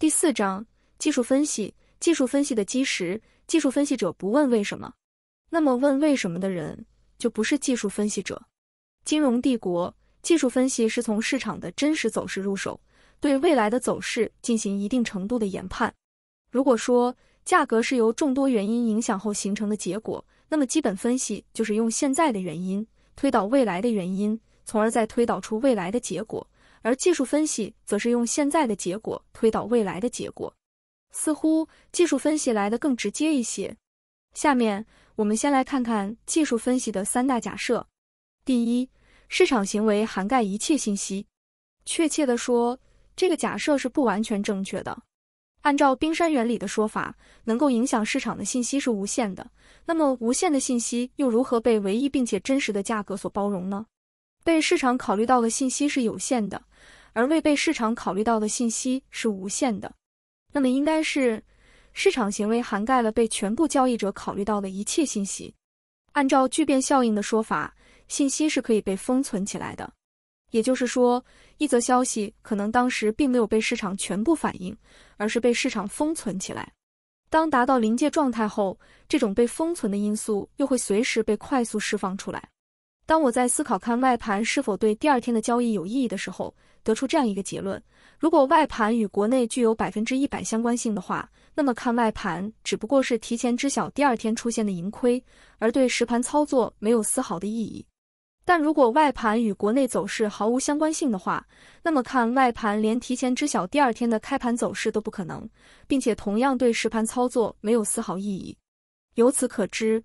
第四章技术分析，技术分析的基石。技术分析者不问为什么，那么问为什么的人就不是技术分析者。金融帝国，技术分析是从市场的真实走势入手，对未来的走势进行一定程度的研判。如果说价格是由众多原因影响后形成的结果，那么基本分析就是用现在的原因推导未来的原因，从而再推导出未来的结果。而技术分析则是用现在的结果推导未来的结果，似乎技术分析来的更直接一些。下面我们先来看看技术分析的三大假设。第一，市场行为涵盖一切信息。确切地说，这个假设是不完全正确的。按照冰山原理的说法，能够影响市场的信息是无限的，那么无限的信息又如何被唯一并且真实的价格所包容呢？被市场考虑到的信息是有限的。而未被市场考虑到的信息是无限的，那么应该是市场行为涵盖了被全部交易者考虑到的一切信息。按照聚变效应的说法，信息是可以被封存起来的，也就是说，一则消息可能当时并没有被市场全部反应，而是被市场封存起来。当达到临界状态后，这种被封存的因素又会随时被快速释放出来。当我在思考看外盘是否对第二天的交易有意义的时候，得出这样一个结论：如果外盘与国内具有百分之一百相关性的话，那么看外盘只不过是提前知晓第二天出现的盈亏，而对实盘操作没有丝毫的意义；但如果外盘与国内走势毫无相关性的话，那么看外盘连提前知晓第二天的开盘走势都不可能，并且同样对实盘操作没有丝毫意义。由此可知。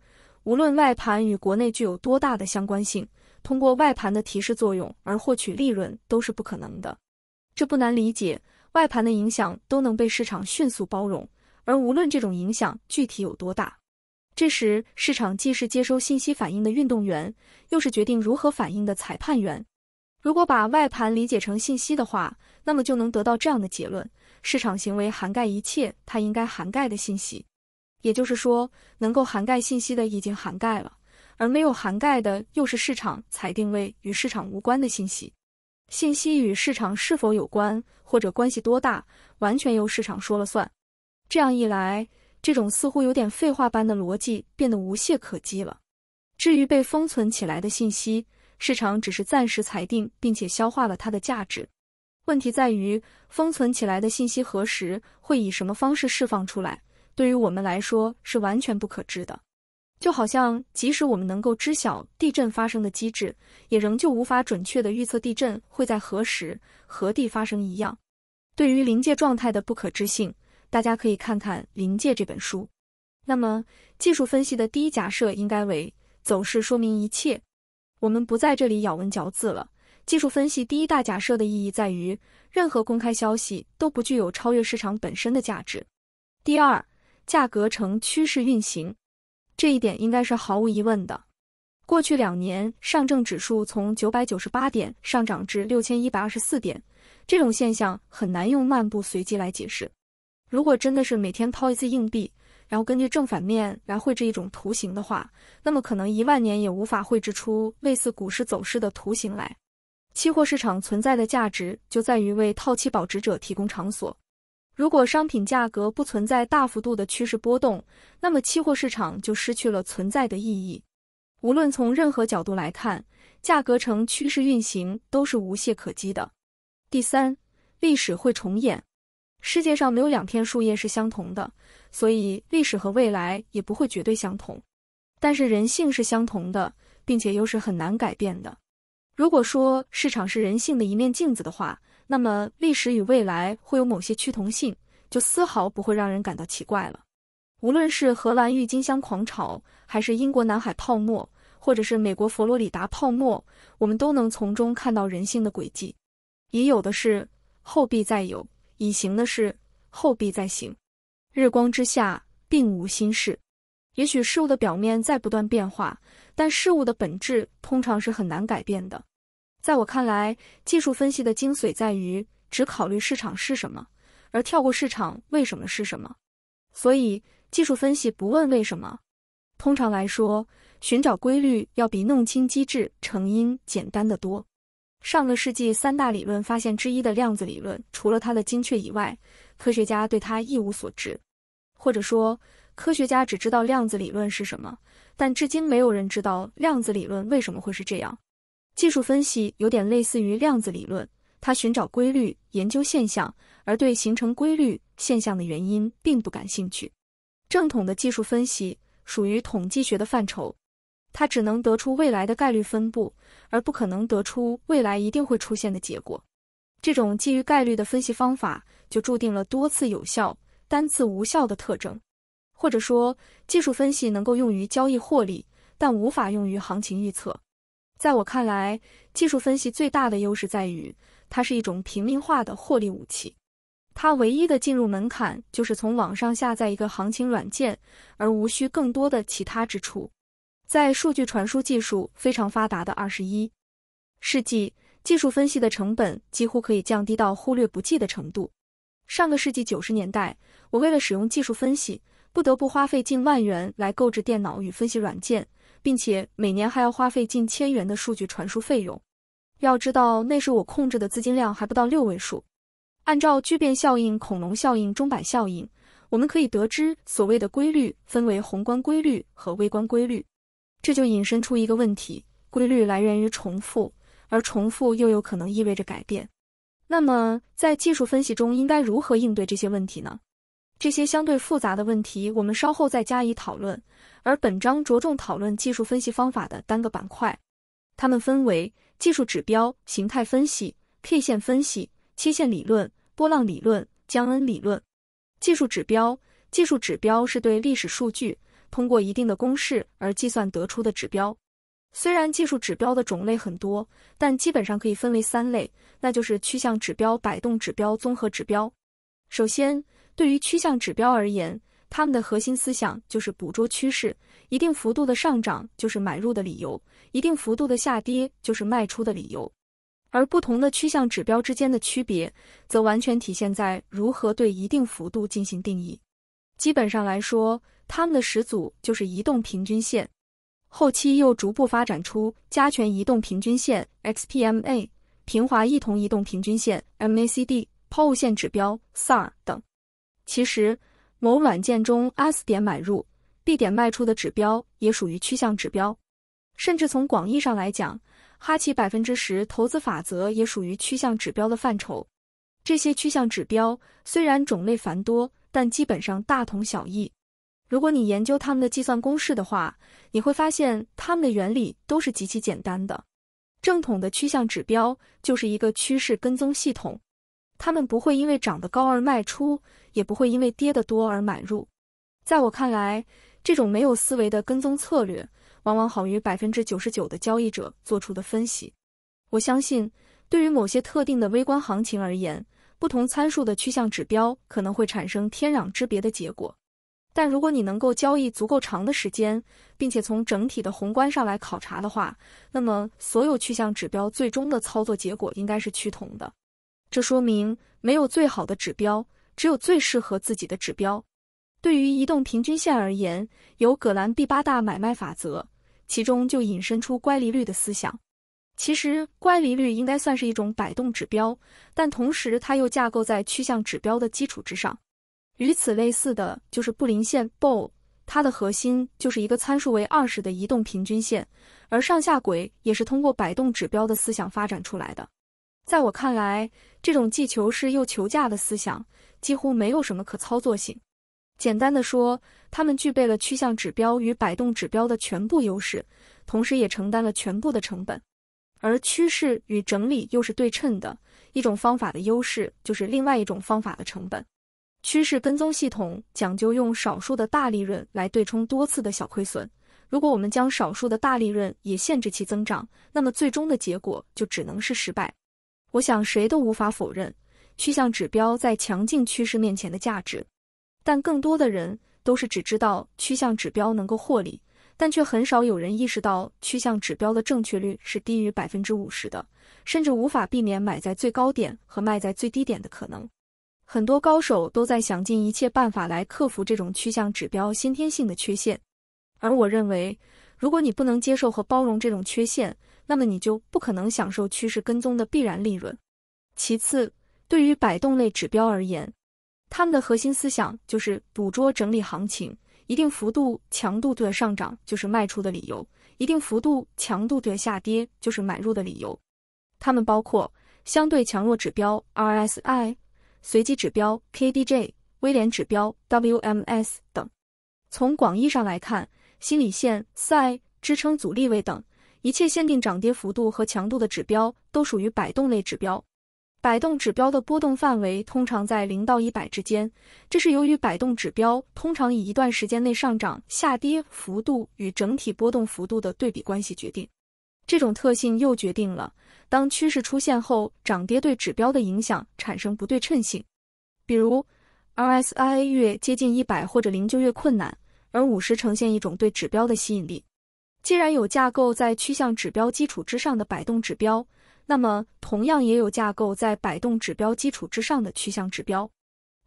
无论外盘与国内具有多大的相关性，通过外盘的提示作用而获取利润都是不可能的。这不难理解，外盘的影响都能被市场迅速包容，而无论这种影响具体有多大。这时，市场既是接收信息反应的运动员，又是决定如何反应的裁判员。如果把外盘理解成信息的话，那么就能得到这样的结论：市场行为涵盖一切它应该涵盖的信息。也就是说，能够涵盖信息的已经涵盖了，而没有涵盖的又是市场才定位与市场无关的信息。信息与市场是否有关，或者关系多大，完全由市场说了算。这样一来，这种似乎有点废话般的逻辑变得无懈可击了。至于被封存起来的信息，市场只是暂时裁定并且消化了它的价值。问题在于，封存起来的信息何时会以什么方式释放出来？对于我们来说是完全不可知的，就好像即使我们能够知晓地震发生的机制，也仍旧无法准确的预测地震会在何时何地发生一样。对于临界状态的不可知性，大家可以看看《临界》这本书。那么，技术分析的第一假设应该为：走势说明一切。我们不在这里咬文嚼字了。技术分析第一大假设的意义在于，任何公开消息都不具有超越市场本身的价值。第二。价格呈趋势运行，这一点应该是毫无疑问的。过去两年，上证指数从九百九十八点上涨至六千一百二十四点，这种现象很难用漫步随机来解释。如果真的是每天抛一次硬币，然后根据正反面来绘制一种图形的话，那么可能一万年也无法绘制出类似股市走势的图形来。期货市场存在的价值就在于为套期保值者提供场所。如果商品价格不存在大幅度的趋势波动，那么期货市场就失去了存在的意义。无论从任何角度来看，价格呈趋势运行都是无懈可击的。第三，历史会重演，世界上没有两片树叶是相同的，所以历史和未来也不会绝对相同。但是人性是相同的，并且又是很难改变的。如果说市场是人性的一面镜子的话，那么历史与未来会有某些趋同性，就丝毫不会让人感到奇怪了。无论是荷兰郁金香狂潮，还是英国南海泡沫，或者是美国佛罗里达泡沫，我们都能从中看到人性的轨迹。已有的事，后必再有；已行的事，后必再行。日光之下，并无新事。也许事物的表面在不断变化，但事物的本质通常是很难改变的。在我看来，技术分析的精髓在于只考虑市场是什么，而跳过市场为什么是什么。所以，技术分析不问为什么。通常来说，寻找规律要比弄清机制成因简单的多。上个世纪三大理论发现之一的量子理论，除了它的精确以外，科学家对它一无所知，或者说，科学家只知道量子理论是什么，但至今没有人知道量子理论为什么会是这样。技术分析有点类似于量子理论，它寻找规律、研究现象，而对形成规律现象的原因并不感兴趣。正统的技术分析属于统计学的范畴，它只能得出未来的概率分布，而不可能得出未来一定会出现的结果。这种基于概率的分析方法，就注定了多次有效、单次无效的特征。或者说，技术分析能够用于交易获利，但无法用于行情预测。在我看来，技术分析最大的优势在于，它是一种平民化的获利武器。它唯一的进入门槛就是从网上下载一个行情软件，而无需更多的其他支出。在数据传输技术非常发达的二十一世纪，技术分析的成本几乎可以降低到忽略不计的程度。上个世纪九十年代，我为了使用技术分析，不得不花费近万元来购置电脑与分析软件。并且每年还要花费近千元的数据传输费用，要知道那时我控制的资金量还不到六位数。按照聚变效应、恐龙效应、钟摆效应，我们可以得知，所谓的规律分为宏观规律和微观规律。这就引申出一个问题：规律来源于重复，而重复又有可能意味着改变。那么，在技术分析中，应该如何应对这些问题呢？这些相对复杂的问题，我们稍后再加以讨论。而本章着重讨论技术分析方法的单个板块，它们分为技术指标、形态分析、K 线分析、切线理论、波浪理论、江恩理论。技术指标技术指标是对历史数据通过一定的公式而计算得出的指标。虽然技术指标的种类很多，但基本上可以分为三类，那就是趋向指标、摆动指标、综合指标。首先。对于趋向指标而言，他们的核心思想就是捕捉趋势，一定幅度的上涨就是买入的理由，一定幅度的下跌就是卖出的理由。而不同的趋向指标之间的区别，则完全体现在如何对一定幅度进行定义。基本上来说，他们的始祖就是移动平均线，后期又逐步发展出加权移动平均线 （XPMa）、平滑异同移动平均线 （MACD）、抛物线指标 （SAR） 等。其实，某软件中 S 点买入，B 点卖出的指标也属于趋向指标。甚至从广义上来讲，哈奇百分之十投资法则也属于趋向指标的范畴。这些趋向指标虽然种类繁多，但基本上大同小异。如果你研究它们的计算公式的话，你会发现它们的原理都是极其简单的。正统的趋向指标就是一个趋势跟踪系统。他们不会因为涨得高而卖出，也不会因为跌得多而买入。在我看来，这种没有思维的跟踪策略，往往好于百分之九十九的交易者做出的分析。我相信，对于某些特定的微观行情而言，不同参数的趋向指标可能会产生天壤之别的结果。但如果你能够交易足够长的时间，并且从整体的宏观上来考察的话，那么所有趋向指标最终的操作结果应该是趋同的。这说明没有最好的指标，只有最适合自己的指标。对于移动平均线而言，有葛兰第八大买卖法则，其中就引申出乖离率的思想。其实乖离率应该算是一种摆动指标，但同时它又架构在趋向指标的基础之上。与此类似的就是布林线 BOLL，它的核心就是一个参数为二十的移动平均线，而上下轨也是通过摆动指标的思想发展出来的。在我看来，这种既求是又求价的思想几乎没有什么可操作性。简单的说，他们具备了趋向指标与摆动指标的全部优势，同时也承担了全部的成本。而趋势与整理又是对称的，一种方法的优势就是另外一种方法的成本。趋势跟踪系统讲究用少数的大利润来对冲多次的小亏损。如果我们将少数的大利润也限制其增长，那么最终的结果就只能是失败。我想谁都无法否认趋向指标在强劲趋势面前的价值，但更多的人都是只知道趋向指标能够获利，但却很少有人意识到趋向指标的正确率是低于百分之五十的，甚至无法避免买在最高点和卖在最低点的可能。很多高手都在想尽一切办法来克服这种趋向指标先天性的缺陷，而我认为，如果你不能接受和包容这种缺陷，那么你就不可能享受趋势跟踪的必然利润。其次，对于摆动类指标而言，他们的核心思想就是捕捉整理行情，一定幅度强度的上涨就是卖出的理由，一定幅度强度的下跌就是买入的理由。它们包括相对强弱指标 （RSI）、随机指标 （KDJ）、威廉指标 （WMS） 等。从广义上来看，心理线、Psi、支撑、阻力位等。一切限定涨跌幅度和强度的指标都属于摆动类指标。摆动指标的波动范围通常在零到一百之间，这是由于摆动指标通常以一段时间内上涨、下跌幅度与整体波动幅度的对比关系决定。这种特性又决定了当趋势出现后，涨跌对指标的影响产生不对称性。比如，RSI 越接近一百或者零就越困难，而五十呈现一种对指标的吸引力。既然有架构在趋向指标基础之上的摆动指标，那么同样也有架构在摆动指标基础之上的趋向指标。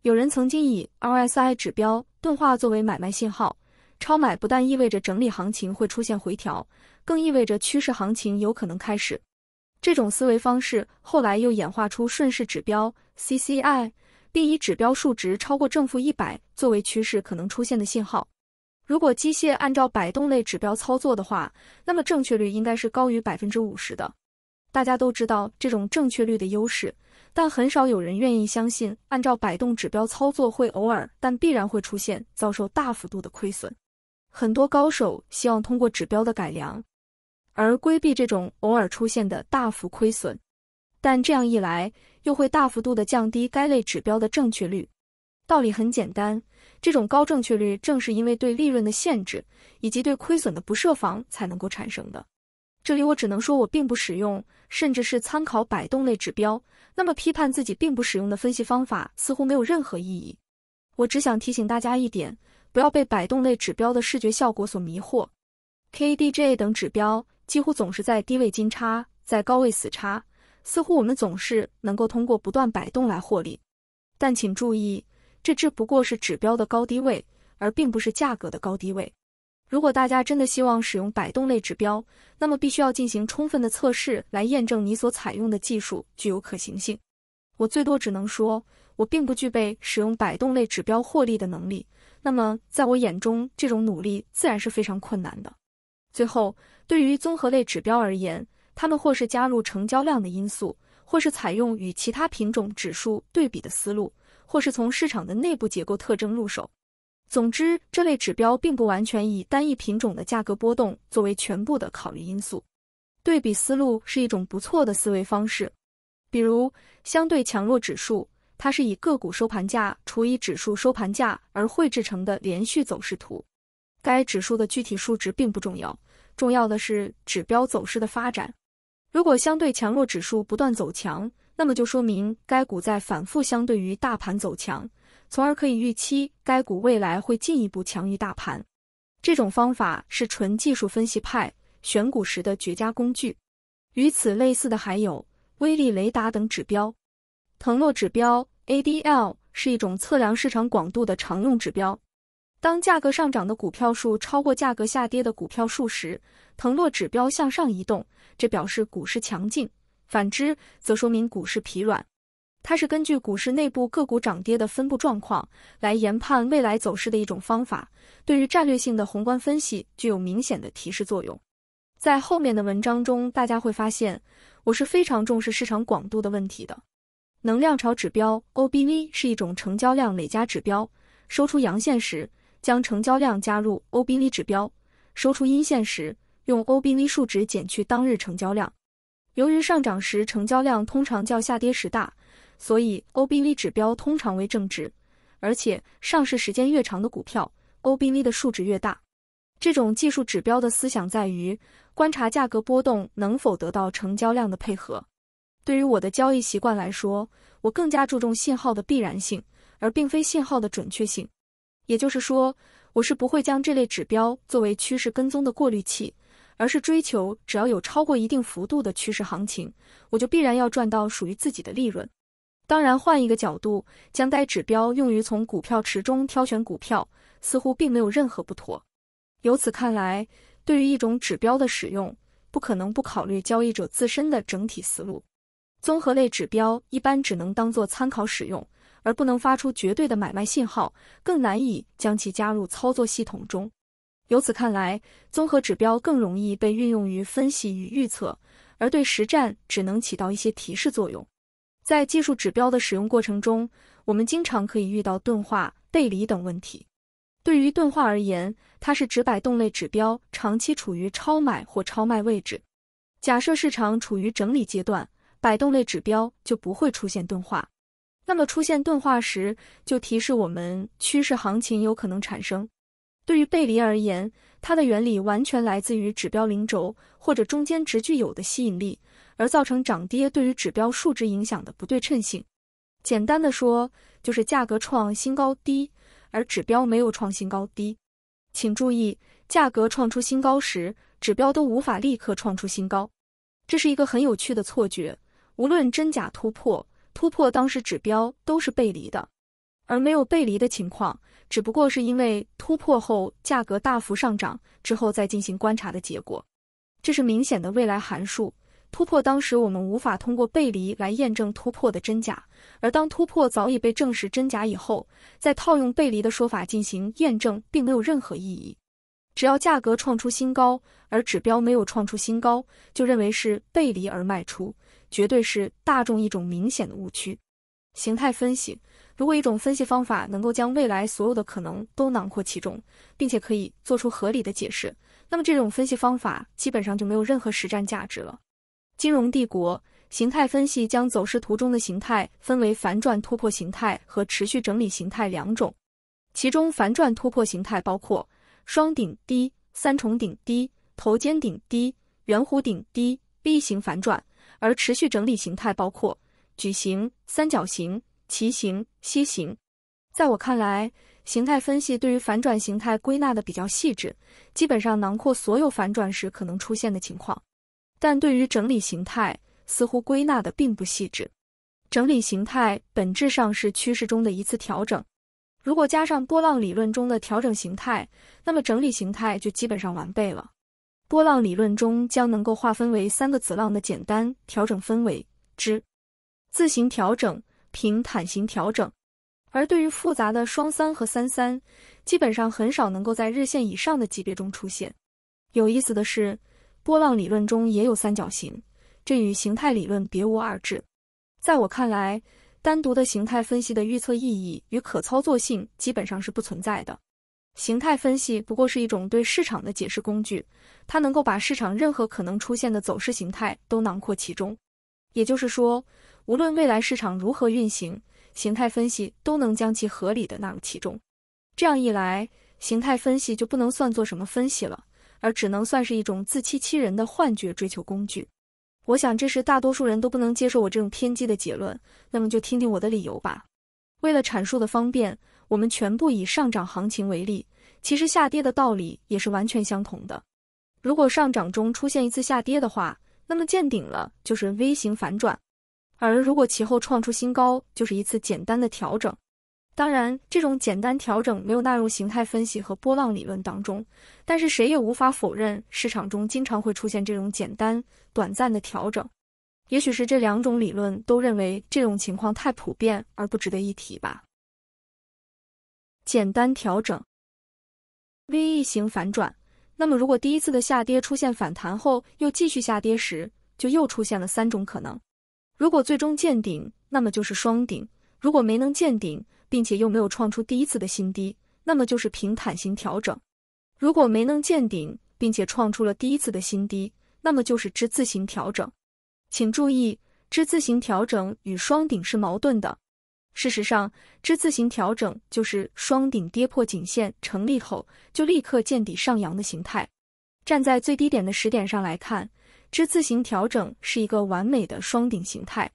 有人曾经以 RSI 指标钝化作为买卖信号，超买不但意味着整理行情会出现回调，更意味着趋势行情有可能开始。这种思维方式后来又演化出顺势指标 CCI，并以指标数值超过正负一百作为趋势可能出现的信号。如果机械按照摆动类指标操作的话，那么正确率应该是高于百分之五十的。大家都知道这种正确率的优势，但很少有人愿意相信按照摆动指标操作会偶尔，但必然会出现遭受大幅度的亏损。很多高手希望通过指标的改良，而规避这种偶尔出现的大幅亏损，但这样一来又会大幅度的降低该类指标的正确率。道理很简单。这种高正确率，正是因为对利润的限制以及对亏损的不设防才能够产生的。这里我只能说我并不使用，甚至是参考摆动类指标。那么批判自己并不使用的分析方法，似乎没有任何意义。我只想提醒大家一点，不要被摆动类指标的视觉效果所迷惑。KDJ 等指标几乎总是在低位金叉，在高位死叉，似乎我们总是能够通过不断摆动来获利。但请注意。这只不过是指标的高低位，而并不是价格的高低位。如果大家真的希望使用摆动类指标，那么必须要进行充分的测试来验证你所采用的技术具有可行性。我最多只能说，我并不具备使用摆动类指标获利的能力。那么，在我眼中，这种努力自然是非常困难的。最后，对于综合类指标而言，他们或是加入成交量的因素，或是采用与其他品种指数对比的思路。或是从市场的内部结构特征入手，总之，这类指标并不完全以单一品种的价格波动作为全部的考虑因素。对比思路是一种不错的思维方式。比如相对强弱指数，它是以个股收盘价除以指数收盘价而绘制成的连续走势图。该指数的具体数值并不重要，重要的是指标走势的发展。如果相对强弱指数不断走强，那么就说明该股在反复相对于大盘走强，从而可以预期该股未来会进一步强于大盘。这种方法是纯技术分析派选股时的绝佳工具。与此类似的还有威力雷达等指标。腾落指标 （ADL） 是一种测量市场广度的常用指标。当价格上涨的股票数超过价格下跌的股票数时，腾落指标向上移动，这表示股市强劲。反之，则说明股市疲软。它是根据股市内部个股涨跌的分布状况来研判未来走势的一种方法，对于战略性的宏观分析具有明显的提示作用。在后面的文章中，大家会发现我是非常重视市场广度的问题的。能量潮指标 OBV 是一种成交量累加指标，收出阳线时，将成交量加入 OBV 指标；收出阴线时，用 OBV 数值减去当日成交量。由于上涨时成交量通常较下跌时大，所以 OBV 指标通常为正值。而且，上市时间越长的股票，OBV 的数值越大。这种技术指标的思想在于观察价格波动能否得到成交量的配合。对于我的交易习惯来说，我更加注重信号的必然性，而并非信号的准确性。也就是说，我是不会将这类指标作为趋势跟踪的过滤器。而是追求只要有超过一定幅度的趋势行情，我就必然要赚到属于自己的利润。当然，换一个角度，将该指标用于从股票池中挑选股票，似乎并没有任何不妥。由此看来，对于一种指标的使用，不可能不考虑交易者自身的整体思路。综合类指标一般只能当做参考使用，而不能发出绝对的买卖信号，更难以将其加入操作系统中。由此看来，综合指标更容易被运用于分析与预测，而对实战只能起到一些提示作用。在技术指标的使用过程中，我们经常可以遇到钝化、背离等问题。对于钝化而言，它是指摆动类指标长期处于超买或超卖位置。假设市场处于整理阶段，摆动类指标就不会出现钝化。那么出现钝化时，就提示我们趋势行情有可能产生。对于背离而言，它的原理完全来自于指标零轴或者中间值具有的吸引力，而造成涨跌对于指标数值影响的不对称性。简单的说，就是价格创新高低，而指标没有创新高低。请注意，价格创出新高时，指标都无法立刻创出新高，这是一个很有趣的错觉。无论真假突破，突破当时指标都是背离的，而没有背离的情况。只不过是因为突破后价格大幅上涨之后再进行观察的结果，这是明显的未来函数突破。当时我们无法通过背离来验证突破的真假，而当突破早已被证实真假以后，再套用背离的说法进行验证，并没有任何意义。只要价格创出新高，而指标没有创出新高，就认为是背离而卖出，绝对是大众一种明显的误区。形态分析。如果一种分析方法能够将未来所有的可能都囊括其中，并且可以做出合理的解释，那么这种分析方法基本上就没有任何实战价值了。金融帝国形态分析将走势图中的形态分为反转突破形态和持续整理形态两种，其中反转突破形态包括双顶低、三重顶低、头肩顶低、圆弧顶低、B 型反转，而持续整理形态包括矩形、三角形。旗形、楔形，在我看来，形态分析对于反转形态归纳的比较细致，基本上囊括所有反转时可能出现的情况；但对于整理形态，似乎归纳的并不细致。整理形态本质上是趋势中的一次调整，如果加上波浪理论中的调整形态，那么整理形态就基本上完备了。波浪理论中将能够划分为三个子浪的简单调整分为之自行调整。平坦型调整，而对于复杂的双三和三三，基本上很少能够在日线以上的级别中出现。有意思的是，波浪理论中也有三角形，这与形态理论别无二致。在我看来，单独的形态分析的预测意义与可操作性基本上是不存在的。形态分析不过是一种对市场的解释工具，它能够把市场任何可能出现的走势形态都囊括其中。也就是说。无论未来市场如何运行，形态分析都能将其合理的纳入其中。这样一来，形态分析就不能算作什么分析了，而只能算是一种自欺欺人的幻觉追求工具。我想，这是大多数人都不能接受我这种偏激的结论。那么，就听听我的理由吧。为了阐述的方便，我们全部以上涨行情为例，其实下跌的道理也是完全相同的。如果上涨中出现一次下跌的话，那么见顶了就是 V 型反转。而如果其后创出新高，就是一次简单的调整。当然，这种简单调整没有纳入形态分析和波浪理论当中，但是谁也无法否认市场中经常会出现这种简单、短暂的调整。也许是这两种理论都认为这种情况太普遍而不值得一提吧。简单调整，V 型反转。那么，如果第一次的下跌出现反弹后又继续下跌时，就又出现了三种可能。如果最终见顶，那么就是双顶；如果没能见顶，并且又没有创出第一次的新低，那么就是平坦型调整；如果没能见顶，并且创出了第一次的新低，那么就是之字形调整。请注意，之字形调整与双顶是矛盾的。事实上，之字形调整就是双顶跌破颈线成立后，就立刻见底上扬的形态。站在最低点的时点上来看。之字形调整是一个完美的双顶形态。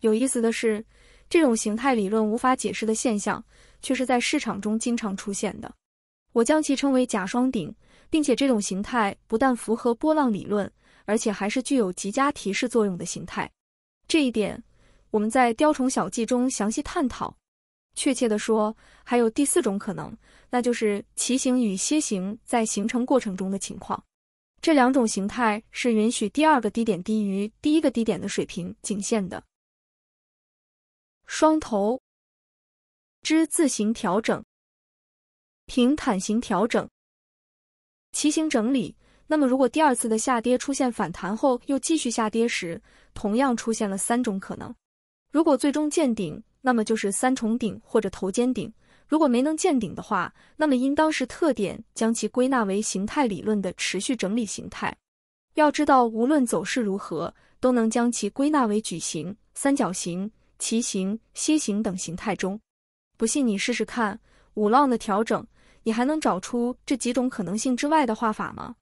有意思的是，这种形态理论无法解释的现象，却是在市场中经常出现的。我将其称为假双顶，并且这种形态不但符合波浪理论，而且还是具有极佳提示作用的形态。这一点，我们在雕虫小技中详细探讨。确切地说，还有第四种可能，那就是奇形与楔形在形成过程中的情况。这两种形态是允许第二个低点低于第一个低点的水平颈线的。双头、之字形调整、平坦型调整、骑行整理。那么，如果第二次的下跌出现反弹后又继续下跌时，同样出现了三种可能。如果最终见顶，那么就是三重顶或者头肩顶。如果没能见顶的话，那么应当是特点将其归纳为形态理论的持续整理形态。要知道，无论走势如何，都能将其归纳为矩形、三角形、旗形、楔形等形态中。不信你试试看，五浪的调整，你还能找出这几种可能性之外的画法吗？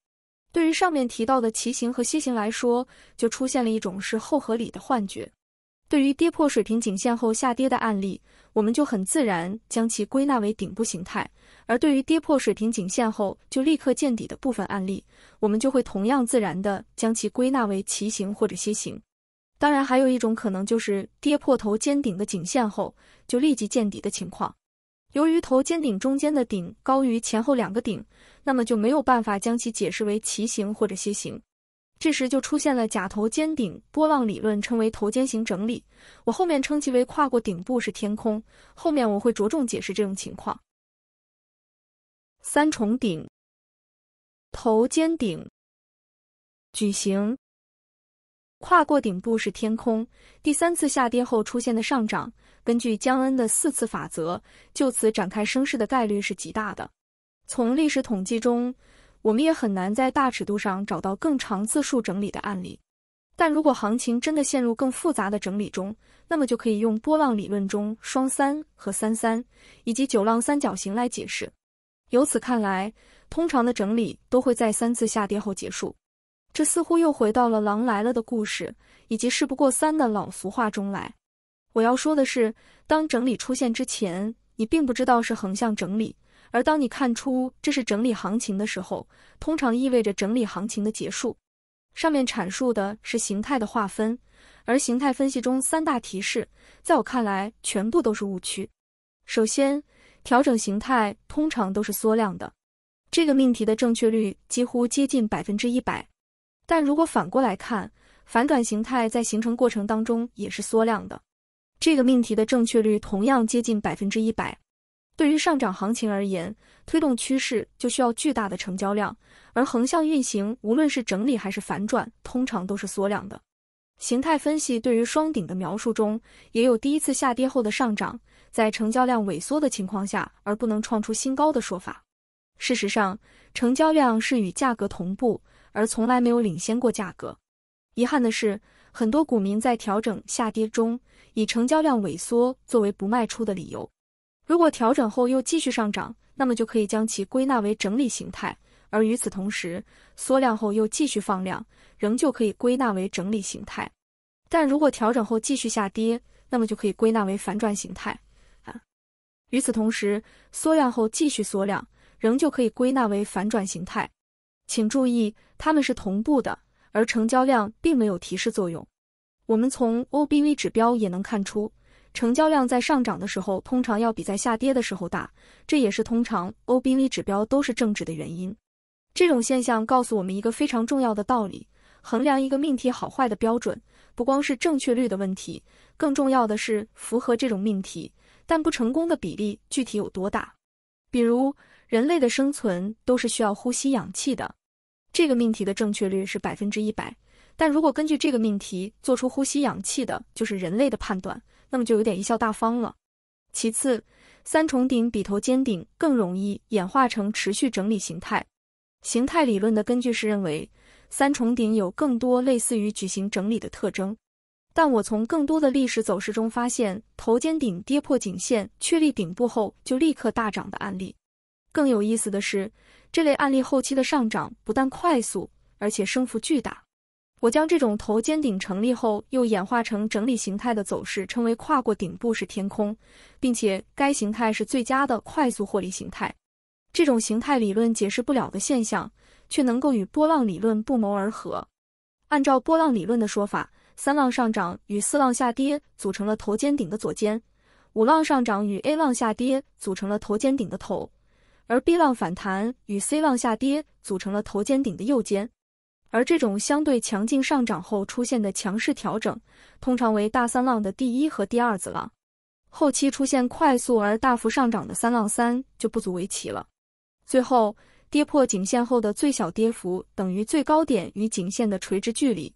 对于上面提到的旗形和楔形来说，就出现了一种是后合理的幻觉。对于跌破水平颈线后下跌的案例。我们就很自然将其归纳为顶部形态，而对于跌破水平颈线后就立刻见底的部分案例，我们就会同样自然的将其归纳为旗形或者楔形。当然，还有一种可能就是跌破头肩顶的颈线后就立即见底的情况，由于头肩顶中间的顶高于前后两个顶，那么就没有办法将其解释为旗形或者楔形。这时就出现了假头肩顶波浪理论，称为头肩型整理，我后面称其为跨过顶部是天空。后面我会着重解释这种情况。三重顶、头肩顶、矩形，跨过顶部是天空。第三次下跌后出现的上涨，根据江恩的四次法则，就此展开升势的概率是极大的。从历史统计中。我们也很难在大尺度上找到更长次数整理的案例，但如果行情真的陷入更复杂的整理中，那么就可以用波浪理论中双三和三三以及九浪三角形来解释。由此看来，通常的整理都会在三次下跌后结束，这似乎又回到了狼来了的故事以及事不过三的老俗话中来。我要说的是，当整理出现之前，你并不知道是横向整理。而当你看出这是整理行情的时候，通常意味着整理行情的结束。上面阐述的是形态的划分，而形态分析中三大提示，在我看来全部都是误区。首先，调整形态通常都是缩量的，这个命题的正确率几乎接近百分之一百。但如果反过来看，反转形态在形成过程当中也是缩量的，这个命题的正确率同样接近百分之一百。对于上涨行情而言，推动趋势就需要巨大的成交量，而横向运行，无论是整理还是反转，通常都是缩量的。形态分析对于双顶的描述中，也有第一次下跌后的上涨，在成交量萎缩的情况下，而不能创出新高的说法。事实上，成交量是与价格同步，而从来没有领先过价格。遗憾的是，很多股民在调整下跌中，以成交量萎缩作为不卖出的理由。如果调整后又继续上涨，那么就可以将其归纳为整理形态；而与此同时缩量后又继续放量，仍旧可以归纳为整理形态。但如果调整后继续下跌，那么就可以归纳为反转形态。啊，与此同时缩量后继续缩量，仍旧可以归纳为反转形态。请注意，它们是同步的，而成交量并没有提示作用。我们从 OBV 指标也能看出。成交量在上涨的时候，通常要比在下跌的时候大，这也是通常 OBV 指标都是正值的原因。这种现象告诉我们一个非常重要的道理：衡量一个命题好坏的标准，不光是正确率的问题，更重要的是符合这种命题但不成功的比例具体有多大。比如，人类的生存都是需要呼吸氧气的，这个命题的正确率是百分之一百。但如果根据这个命题做出呼吸氧气的就是人类的判断。那么就有点贻笑大方了。其次，三重顶比头肩顶更容易演化成持续整理形态。形态理论的根据是认为三重顶有更多类似于矩形整理的特征，但我从更多的历史走势中发现，头肩顶跌破颈线确立顶部后就立刻大涨的案例。更有意思的是，这类案例后期的上涨不但快速，而且升幅巨大。我将这种头肩顶成立后又演化成整理形态的走势称为跨过顶部是天空，并且该形态是最佳的快速获利形态。这种形态理论解释不了的现象，却能够与波浪理论不谋而合。按照波浪理论的说法，三浪上涨与四浪下跌组成了头肩顶的左肩，五浪上涨与 A 浪下跌组成了头肩顶的头，而 B 浪反弹与 C 浪下跌组成了头肩顶的右肩。而这种相对强劲上涨后出现的强势调整，通常为大三浪的第一和第二子浪，后期出现快速而大幅上涨的三浪三就不足为奇了。最后，跌破颈线后的最小跌幅等于最高点与颈线的垂直距离。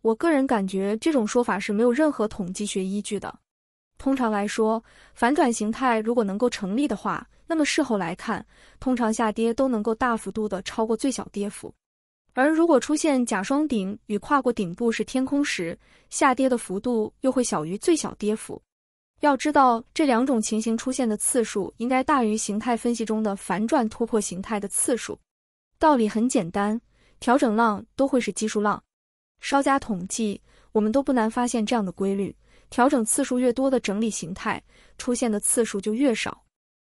我个人感觉这种说法是没有任何统计学依据的。通常来说，反转形态如果能够成立的话，那么事后来看，通常下跌都能够大幅度的超过最小跌幅。而如果出现假双顶与跨过顶部是天空时，下跌的幅度又会小于最小跌幅。要知道，这两种情形出现的次数应该大于形态分析中的反转突破形态的次数。道理很简单，调整浪都会是基数浪。稍加统计，我们都不难发现这样的规律：调整次数越多的整理形态，出现的次数就越少。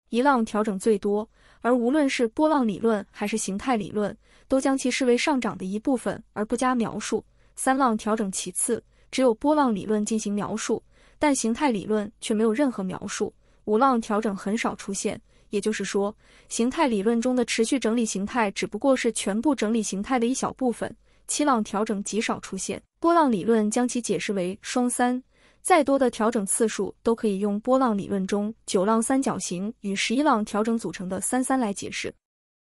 一浪调整最多，而无论是波浪理论还是形态理论。都将其视为上涨的一部分而不加描述，三浪调整其次，只有波浪理论进行描述，但形态理论却没有任何描述。五浪调整很少出现，也就是说，形态理论中的持续整理形态只不过是全部整理形态的一小部分。七浪调整极少出现，波浪理论将其解释为双三。再多的调整次数都可以用波浪理论中九浪三角形与十一浪调整组成的三三来解释。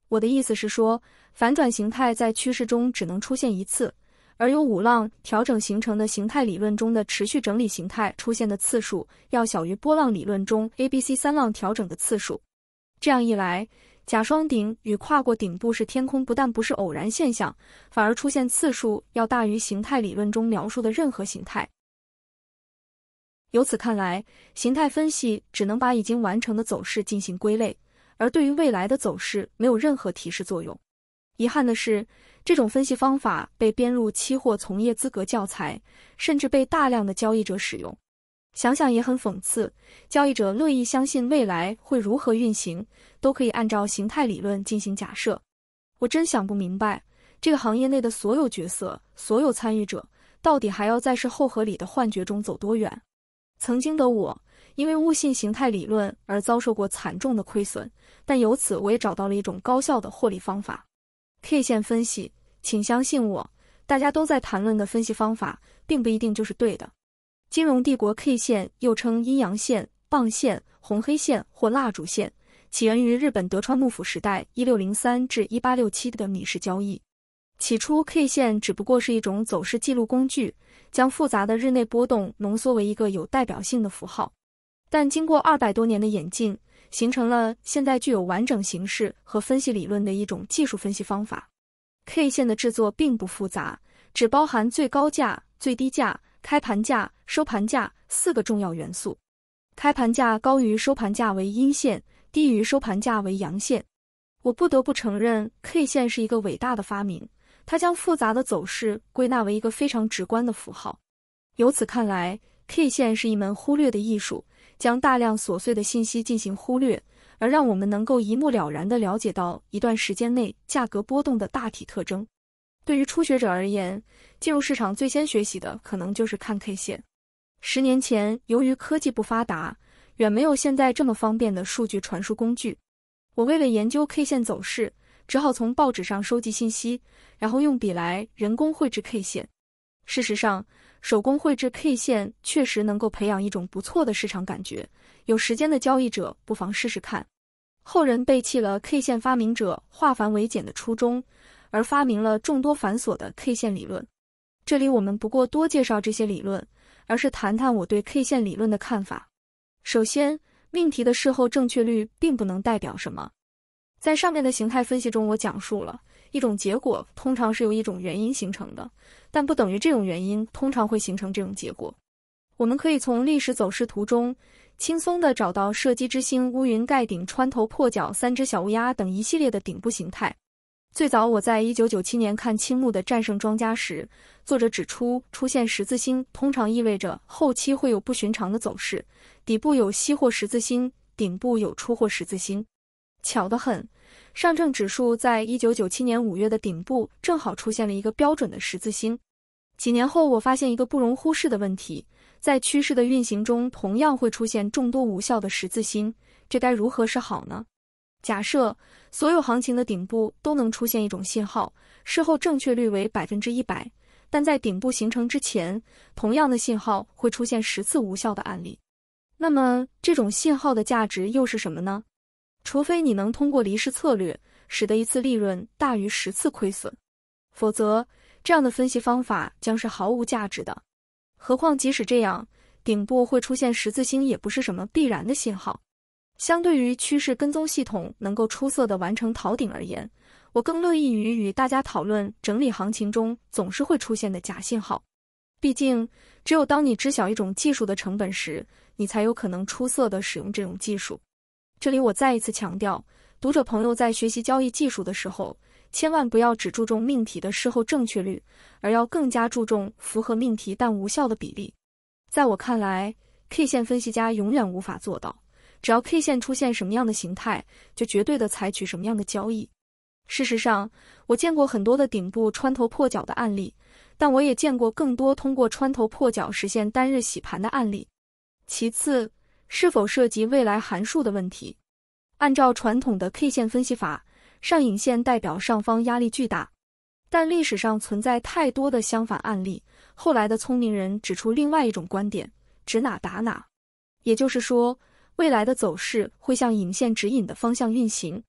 我的意思是说，反转形态在趋势中只能出现一次，而由五浪调整形成的形态理论中的持续整理形态出现的次数要小于波浪理论中 A B C 三浪调整的次数。这样一来，假双顶与跨过顶部是天空，不但不是偶然现象，反而出现次数要大于形态理论中描述的任何形态。由此看来，形态分析只能把已经完成的走势进行归类。而对于未来的走势没有任何提示作用。遗憾的是，这种分析方法被编入期货从业资格教材，甚至被大量的交易者使用。想想也很讽刺，交易者乐意相信未来会如何运行，都可以按照形态理论进行假设。我真想不明白，这个行业内的所有角色、所有参与者，到底还要在是后合理的幻觉中走多远？曾经的我。因为误信形态理论而遭受过惨重的亏损，但由此我也找到了一种高效的获利方法 ——K 线分析。请相信我，大家都在谈论的分析方法，并不一定就是对的。金融帝国 K 线又称阴阳线、棒线、红黑线或蜡烛线，起源于日本德川幕府时代 （1603-1867） 的米市交易。起初，K 线只不过是一种走势记录工具，将复杂的日内波动浓缩为一个有代表性的符号。但经过二百多年的演进，形成了现在具有完整形式和分析理论的一种技术分析方法。K 线的制作并不复杂，只包含最高价、最低价、开盘价、收盘价四个重要元素。开盘价高于收盘价为阴线，低于收盘价为阳线。我不得不承认，K 线是一个伟大的发明，它将复杂的走势归纳为一个非常直观的符号。由此看来，K 线是一门忽略的艺术。将大量琐碎的信息进行忽略，而让我们能够一目了然地了解到一段时间内价格波动的大体特征。对于初学者而言，进入市场最先学习的可能就是看 K 线。十年前，由于科技不发达，远没有现在这么方便的数据传输工具。我为了研究 K 线走势，只好从报纸上收集信息，然后用笔来人工绘制 K 线。事实上，手工绘制 K 线确实能够培养一种不错的市场感觉，有时间的交易者不妨试试看。后人背弃了 K 线发明者化繁为简的初衷，而发明了众多繁琐的 K 线理论。这里我们不过多介绍这些理论，而是谈谈我对 K 线理论的看法。首先，命题的事后正确率并不能代表什么。在上面的形态分析中，我讲述了一种结果通常是由一种原因形成的，但不等于这种原因通常会形成这种结果。我们可以从历史走势图中轻松地找到射击之星、乌云盖顶、穿头破脚、三只小乌鸦等一系列的顶部形态。最早我在1997年看青木的《战胜庄家》时，作者指出，出现十字星通常意味着后期会有不寻常的走势，底部有吸货十字星，顶部有出货十字星。巧得很，上证指数在1997年5月的顶部正好出现了一个标准的十字星。几年后，我发现一个不容忽视的问题：在趋势的运行中，同样会出现众多无效的十字星，这该如何是好呢？假设所有行情的顶部都能出现一种信号，事后正确率为百分之一百，但在顶部形成之前，同样的信号会出现十次无效的案例，那么这种信号的价值又是什么呢？除非你能通过离市策略使得一次利润大于十次亏损，否则这样的分析方法将是毫无价值的。何况，即使这样，顶部会出现十字星也不是什么必然的信号。相对于趋势跟踪系统能够出色的完成逃顶而言，我更乐意于与大家讨论整理行情中总是会出现的假信号。毕竟，只有当你知晓一种技术的成本时，你才有可能出色的使用这种技术。这里我再一次强调，读者朋友在学习交易技术的时候，千万不要只注重命题的事后正确率，而要更加注重符合命题但无效的比例。在我看来，K 线分析家永远无法做到，只要 K 线出现什么样的形态，就绝对的采取什么样的交易。事实上，我见过很多的顶部穿头破脚的案例，但我也见过更多通过穿头破脚实现单日洗盘的案例。其次。是否涉及未来函数的问题？按照传统的 K 线分析法，上影线代表上方压力巨大，但历史上存在太多的相反案例。后来的聪明人指出另外一种观点：指哪打哪。也就是说，未来的走势会向影线指引的方向运行。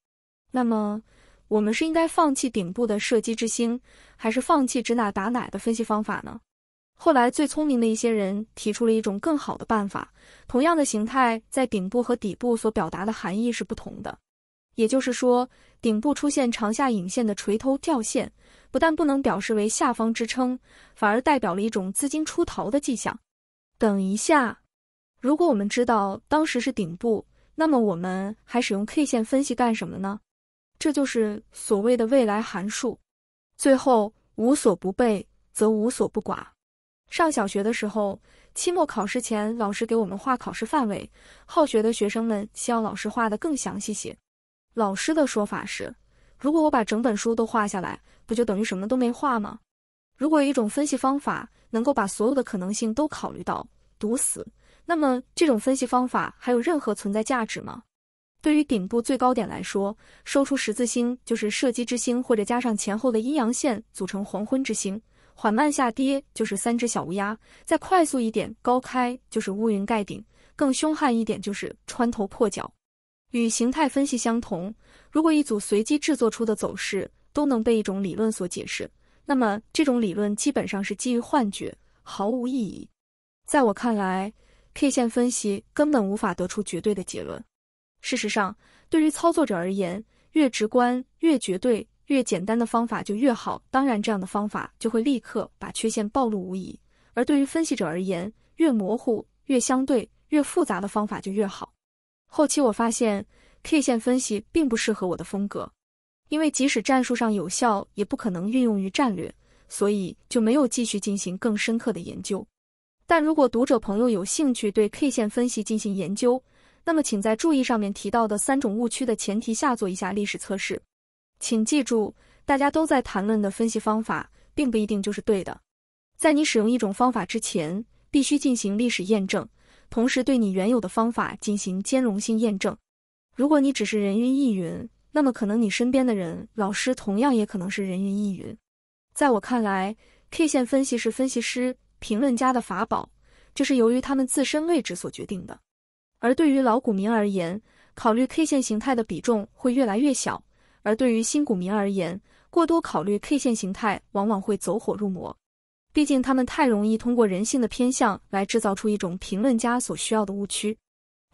那么，我们是应该放弃顶部的射击之星，还是放弃指哪打哪的分析方法呢？后来最聪明的一些人提出了一种更好的办法。同样的形态在顶部和底部所表达的含义是不同的，也就是说，顶部出现长下影线的锤头掉线，不但不能表示为下方支撑，反而代表了一种资金出逃的迹象。等一下，如果我们知道当时是顶部，那么我们还使用 K 线分析干什么呢？这就是所谓的未来函数。最后，无所不备，则无所不寡。上小学的时候，期末考试前，老师给我们画考试范围。好学的学生们希望老师画的更详细些。老师的说法是：如果我把整本书都画下来，不就等于什么都没画吗？如果一种分析方法能够把所有的可能性都考虑到，堵死，那么这种分析方法还有任何存在价值吗？对于顶部最高点来说，收出十字星就是射击之星，或者加上前后的阴阳线组成黄昏之星。缓慢下跌就是三只小乌鸦，再快速一点高开就是乌云盖顶，更凶悍一点就是穿头破脚。与形态分析相同，如果一组随机制作出的走势都能被一种理论所解释，那么这种理论基本上是基于幻觉，毫无意义。在我看来，K 线分析根本无法得出绝对的结论。事实上，对于操作者而言，越直观越绝对。越简单的方法就越好，当然这样的方法就会立刻把缺陷暴露无遗。而对于分析者而言，越模糊、越相对、越复杂的方法就越好。后期我发现 K 线分析并不适合我的风格，因为即使战术上有效，也不可能运用于战略，所以就没有继续进行更深刻的研究。但如果读者朋友有兴趣对 K 线分析进行研究，那么请在注意上面提到的三种误区的前提下做一下历史测试。请记住，大家都在谈论的分析方法，并不一定就是对的。在你使用一种方法之前，必须进行历史验证，同时对你原有的方法进行兼容性验证。如果你只是人云亦云，那么可能你身边的人、老师同样也可能是人云亦云。在我看来，K 线分析是分析师、评论家的法宝，这是由于他们自身位置所决定的。而对于老股民而言，考虑 K 线形态的比重会越来越小。而对于新股民而言，过多考虑 K 线形态往往会走火入魔，毕竟他们太容易通过人性的偏向来制造出一种评论家所需要的误区。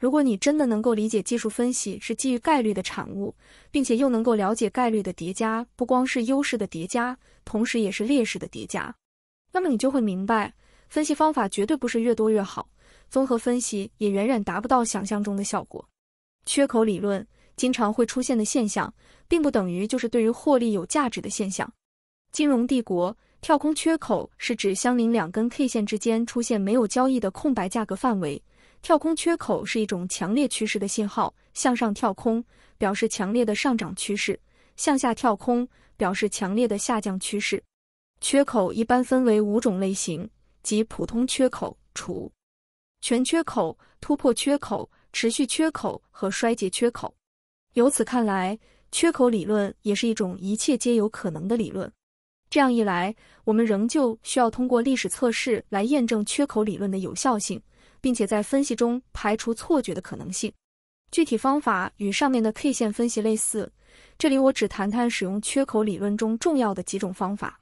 如果你真的能够理解技术分析是基于概率的产物，并且又能够了解概率的叠加，不光是优势的叠加，同时也是劣势的叠加，那么你就会明白，分析方法绝对不是越多越好，综合分析也远远达不到想象中的效果。缺口理论。经常会出现的现象，并不等于就是对于获利有价值的现象。金融帝国跳空缺口是指相邻两根 K 线之间出现没有交易的空白价格范围。跳空缺口是一种强烈趋势的信号，向上跳空表示强烈的上涨趋势，向下跳空表示强烈的下降趋势。缺口一般分为五种类型，即普通缺口、除全缺口、突破缺口、持续缺口和衰竭缺口。由此看来，缺口理论也是一种一切皆有可能的理论。这样一来，我们仍旧需要通过历史测试来验证缺口理论的有效性，并且在分析中排除错觉的可能性。具体方法与上面的 K 线分析类似，这里我只谈谈使用缺口理论中重要的几种方法。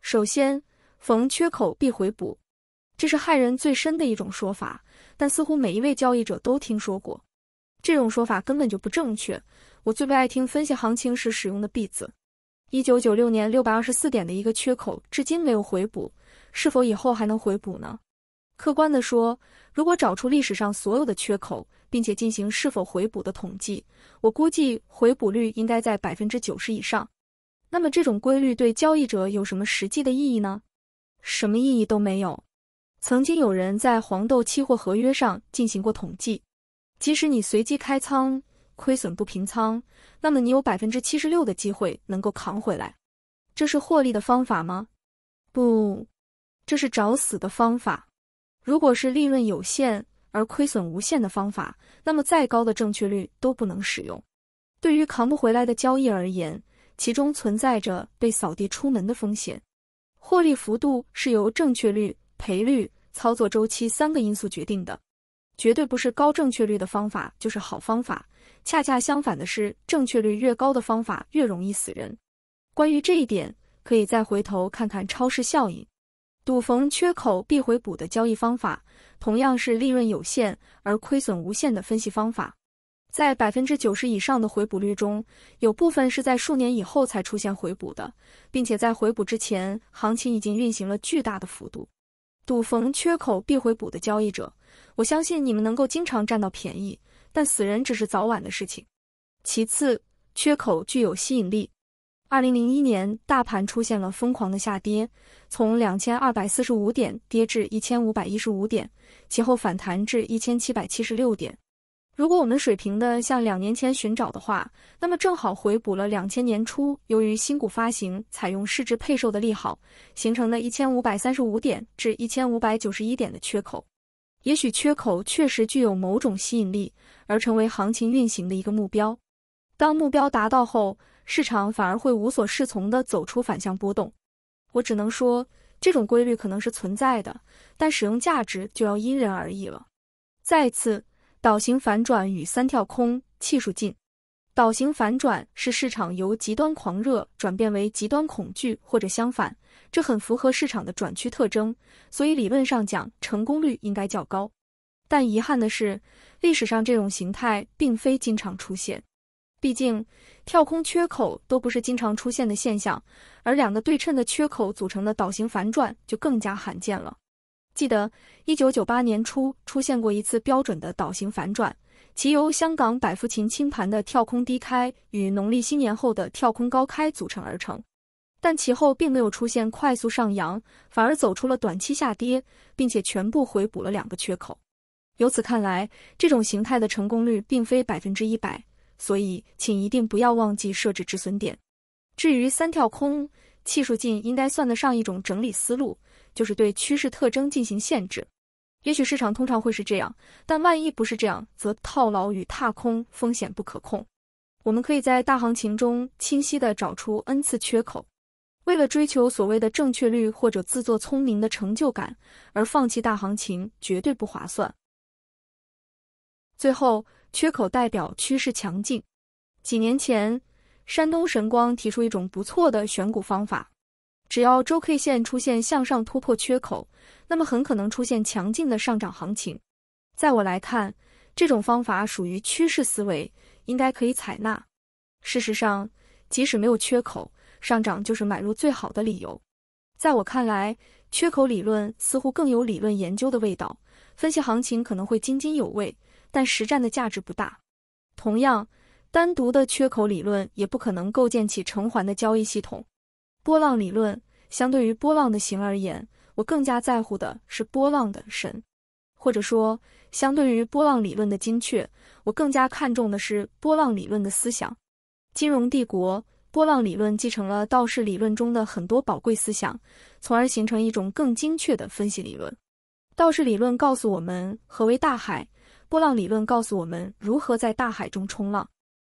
首先，逢缺口必回补，这是害人最深的一种说法，但似乎每一位交易者都听说过。这种说法根本就不正确，我最不爱听分析行情时使用的“币字。一九九六年六百二十四点的一个缺口至今没有回补，是否以后还能回补呢？客观的说，如果找出历史上所有的缺口，并且进行是否回补的统计，我估计回补率应该在百分之九十以上。那么这种规律对交易者有什么实际的意义呢？什么意义都没有。曾经有人在黄豆期货合约上进行过统计。即使你随机开仓，亏损不平仓，那么你有百分之七十六的机会能够扛回来。这是获利的方法吗？不，这是找死的方法。如果是利润有限而亏损无限的方法，那么再高的正确率都不能使用。对于扛不回来的交易而言，其中存在着被扫地出门的风险。获利幅度是由正确率、赔率、操作周期三个因素决定的。绝对不是高正确率的方法就是好方法，恰恰相反的是，正确率越高的方法越容易死人。关于这一点，可以再回头看看超市效应，赌逢缺口必回补的交易方法，同样是利润有限而亏损无限的分析方法。在百分之九十以上的回补率中，有部分是在数年以后才出现回补的，并且在回补之前，行情已经运行了巨大的幅度。赌逢缺口必回补的交易者。我相信你们能够经常占到便宜，但死人只是早晚的事情。其次，缺口具有吸引力。二零零一年大盘出现了疯狂的下跌，从两千二百四十五点跌至一千五百一十五点，其后反弹至一千七百七十六点。如果我们水平的向两年前寻找的话，那么正好回补了两千年初由于新股发行采用市值配售的利好形成的一千五百三十五点至一千五百九十一点的缺口。也许缺口确实具有某种吸引力，而成为行情运行的一个目标。当目标达到后，市场反而会无所适从地走出反向波动。我只能说，这种规律可能是存在的，但使用价值就要因人而异了。再次，倒型反转与三跳空气数尽。倒型反转是市场由极端狂热转变为极端恐惧，或者相反，这很符合市场的转趋特征，所以理论上讲成功率应该较高。但遗憾的是，历史上这种形态并非经常出现，毕竟跳空缺口都不是经常出现的现象，而两个对称的缺口组成的倒型反转就更加罕见了。记得一九九八年初出现过一次标准的倒型反转。其由香港百富勤清盘的跳空低开与农历新年后的跳空高开组成而成，但其后并没有出现快速上扬，反而走出了短期下跌，并且全部回补了两个缺口。由此看来，这种形态的成功率并非百分之一百，所以请一定不要忘记设置止损点。至于三跳空技术进，应该算得上一种整理思路，就是对趋势特征进行限制。也许市场通常会是这样，但万一不是这样，则套牢与踏空风险不可控。我们可以在大行情中清晰的找出 n 次缺口。为了追求所谓的正确率或者自作聪明的成就感而放弃大行情，绝对不划算。最后，缺口代表趋势强劲。几年前，山东神光提出一种不错的选股方法。只要周 K 线出现向上突破缺口，那么很可能出现强劲的上涨行情。在我来看，这种方法属于趋势思维，应该可以采纳。事实上，即使没有缺口，上涨就是买入最好的理由。在我看来，缺口理论似乎更有理论研究的味道，分析行情可能会津津有味，但实战的价值不大。同样，单独的缺口理论也不可能构建起成环的交易系统。波浪理论相对于波浪的形而言，我更加在乎的是波浪的神，或者说，相对于波浪理论的精确，我更加看重的是波浪理论的思想。金融帝国波浪理论继承了道氏理论中的很多宝贵思想，从而形成一种更精确的分析理论。道氏理论告诉我们何为大海，波浪理论告诉我们如何在大海中冲浪。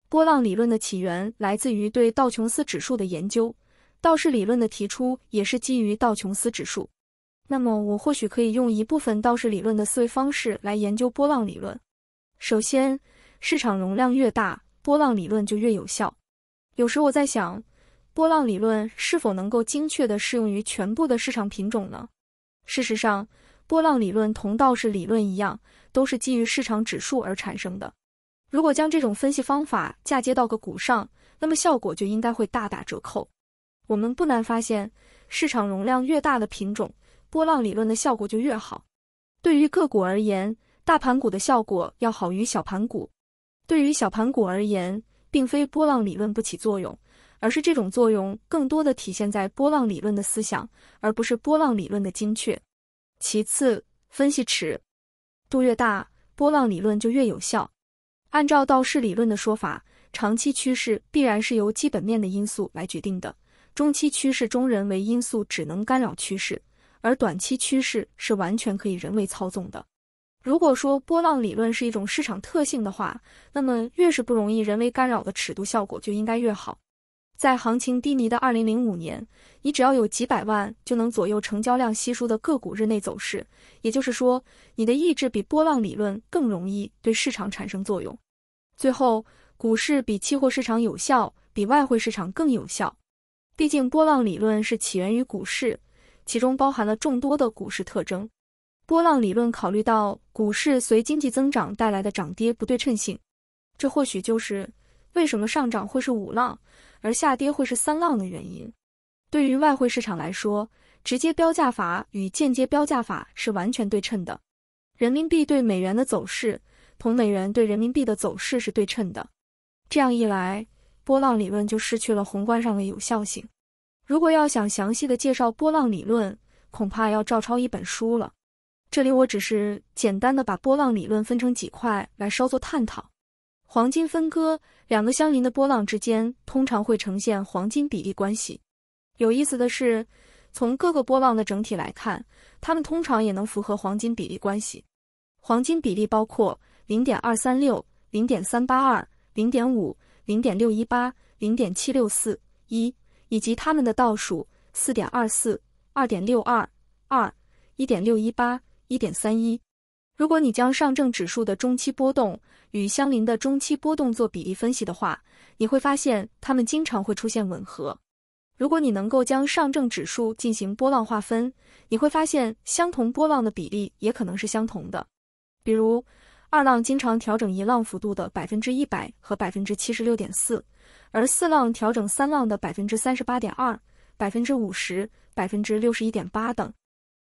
波浪理论的起源来自于对道琼斯指数的研究。道氏理论的提出也是基于道琼斯指数，那么我或许可以用一部分道氏理论的思维方式来研究波浪理论。首先，市场容量越大，波浪理论就越有效。有时我在想，波浪理论是否能够精确的适用于全部的市场品种呢？事实上，波浪理论同道氏理论一样，都是基于市场指数而产生的。如果将这种分析方法嫁接到个股上，那么效果就应该会大打折扣。我们不难发现，市场容量越大的品种，波浪理论的效果就越好。对于个股而言，大盘股的效果要好于小盘股。对于小盘股而言，并非波浪理论不起作用，而是这种作用更多的体现在波浪理论的思想，而不是波浪理论的精确。其次，分析尺度越大，波浪理论就越有效。按照道氏理论的说法，长期趋势必然是由基本面的因素来决定的。中期趋势中人为因素只能干扰趋势，而短期趋势是完全可以人为操纵的。如果说波浪理论是一种市场特性的话，那么越是不容易人为干扰的尺度，效果就应该越好。在行情低迷的二零零五年，你只要有几百万就能左右成交量稀疏的个股日内走势，也就是说，你的意志比波浪理论更容易对市场产生作用。最后，股市比期货市场有效，比外汇市场更有效。毕竟，波浪理论是起源于股市，其中包含了众多的股市特征。波浪理论考虑到股市随经济增长带来的涨跌不对称性，这或许就是为什么上涨会是五浪，而下跌会是三浪的原因。对于外汇市场来说，直接标价法与间接标价法是完全对称的，人民币对美元的走势同美元对人民币的走势是对称的。这样一来。波浪理论就失去了宏观上的有效性。如果要想详细的介绍波浪理论，恐怕要照抄一本书了。这里我只是简单的把波浪理论分成几块来稍作探讨。黄金分割，两个相邻的波浪之间通常会呈现黄金比例关系。有意思的是，从各个波浪的整体来看，它们通常也能符合黄金比例关系。黄金比例包括零点二三六、零点三八二、零点五。零点六一八，零点七六四一，以及它们的倒数四点二四，二点六二二，一点六一八，一点三一。如果你将上证指数的中期波动与相邻的中期波动做比例分析的话，你会发现它们经常会出现吻合。如果你能够将上证指数进行波浪划分，你会发现相同波浪的比例也可能是相同的。比如，二浪经常调整一浪幅度的百分之一百和百分之七十六点四，而四浪调整三浪的百分之三十八点二、百分之五十、百分之六十一点八等。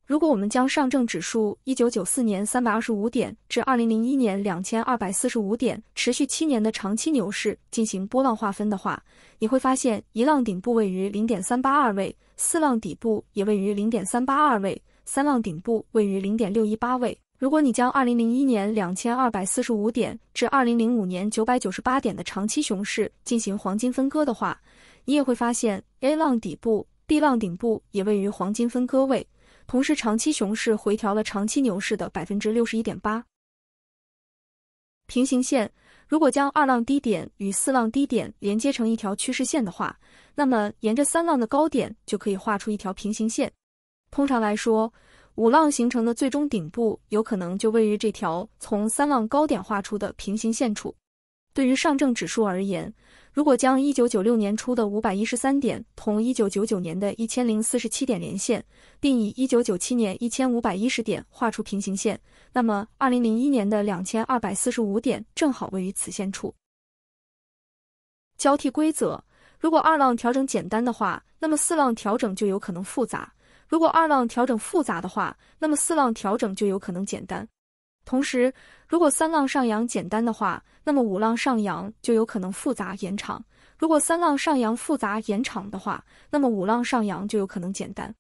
如果我们将上证指数一九九四年三百二十五点至二零零一年两千二百四十五点持续七年的长期牛市进行波浪划分的话，你会发现一浪顶部位于零点三八二位，四浪底部也位于零点三八二位，三浪顶部位于零点六一八位。如果你将二零零一年两千二百四十五点至二零零五年九百九十八点的长期熊市进行黄金分割的话，你也会发现 A 浪底部、B 浪顶部也位于黄金分割位，同时长期熊市回调了长期牛市的百分之六十一点八。平行线，如果将二浪低点与四浪低点连接成一条趋势线的话，那么沿着三浪的高点就可以画出一条平行线。通常来说，五浪形成的最终顶部有可能就位于这条从三浪高点画出的平行线处。对于上证指数而言，如果将一九九六年初的五百一十三点同一九九九年的一千零四十七点连线，并以一九九七年一千五百一十点画出平行线，那么二零零一年的两千二百四十五点正好位于此线处。交替规则：如果二浪调整简单的话，那么四浪调整就有可能复杂。如果二浪调整复杂的话，那么四浪调整就有可能简单。同时，如果三浪上扬简单的话，那么五浪上扬就有可能复杂延长。如果三浪上扬复杂延长的话，那么五浪上扬就有可能简单。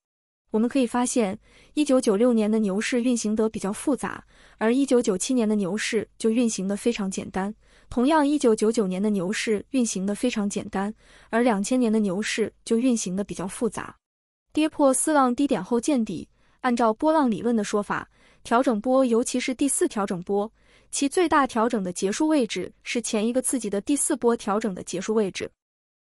我们可以发现，一九九六年的牛市运行得比较复杂，而一九九七年的牛市就运行得非常简单。同样，一九九九年的牛市运行得非常简单，而两千年的牛市就运行得比较复杂。跌破四浪低点后见底，按照波浪理论的说法，调整波尤其是第四调整波，其最大调整的结束位置是前一个刺激的第四波调整的结束位置。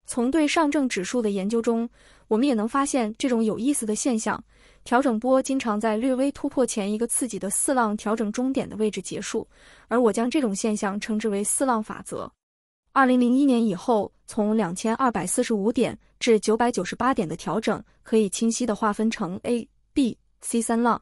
从对上证指数的研究中，我们也能发现这种有意思的现象：调整波经常在略微突破前一个刺激的四浪调整终点的位置结束，而我将这种现象称之为四浪法则。二零零一年以后。从两千二百四十五点至九百九十八点的调整，可以清晰的划分成 A、B、C 三浪，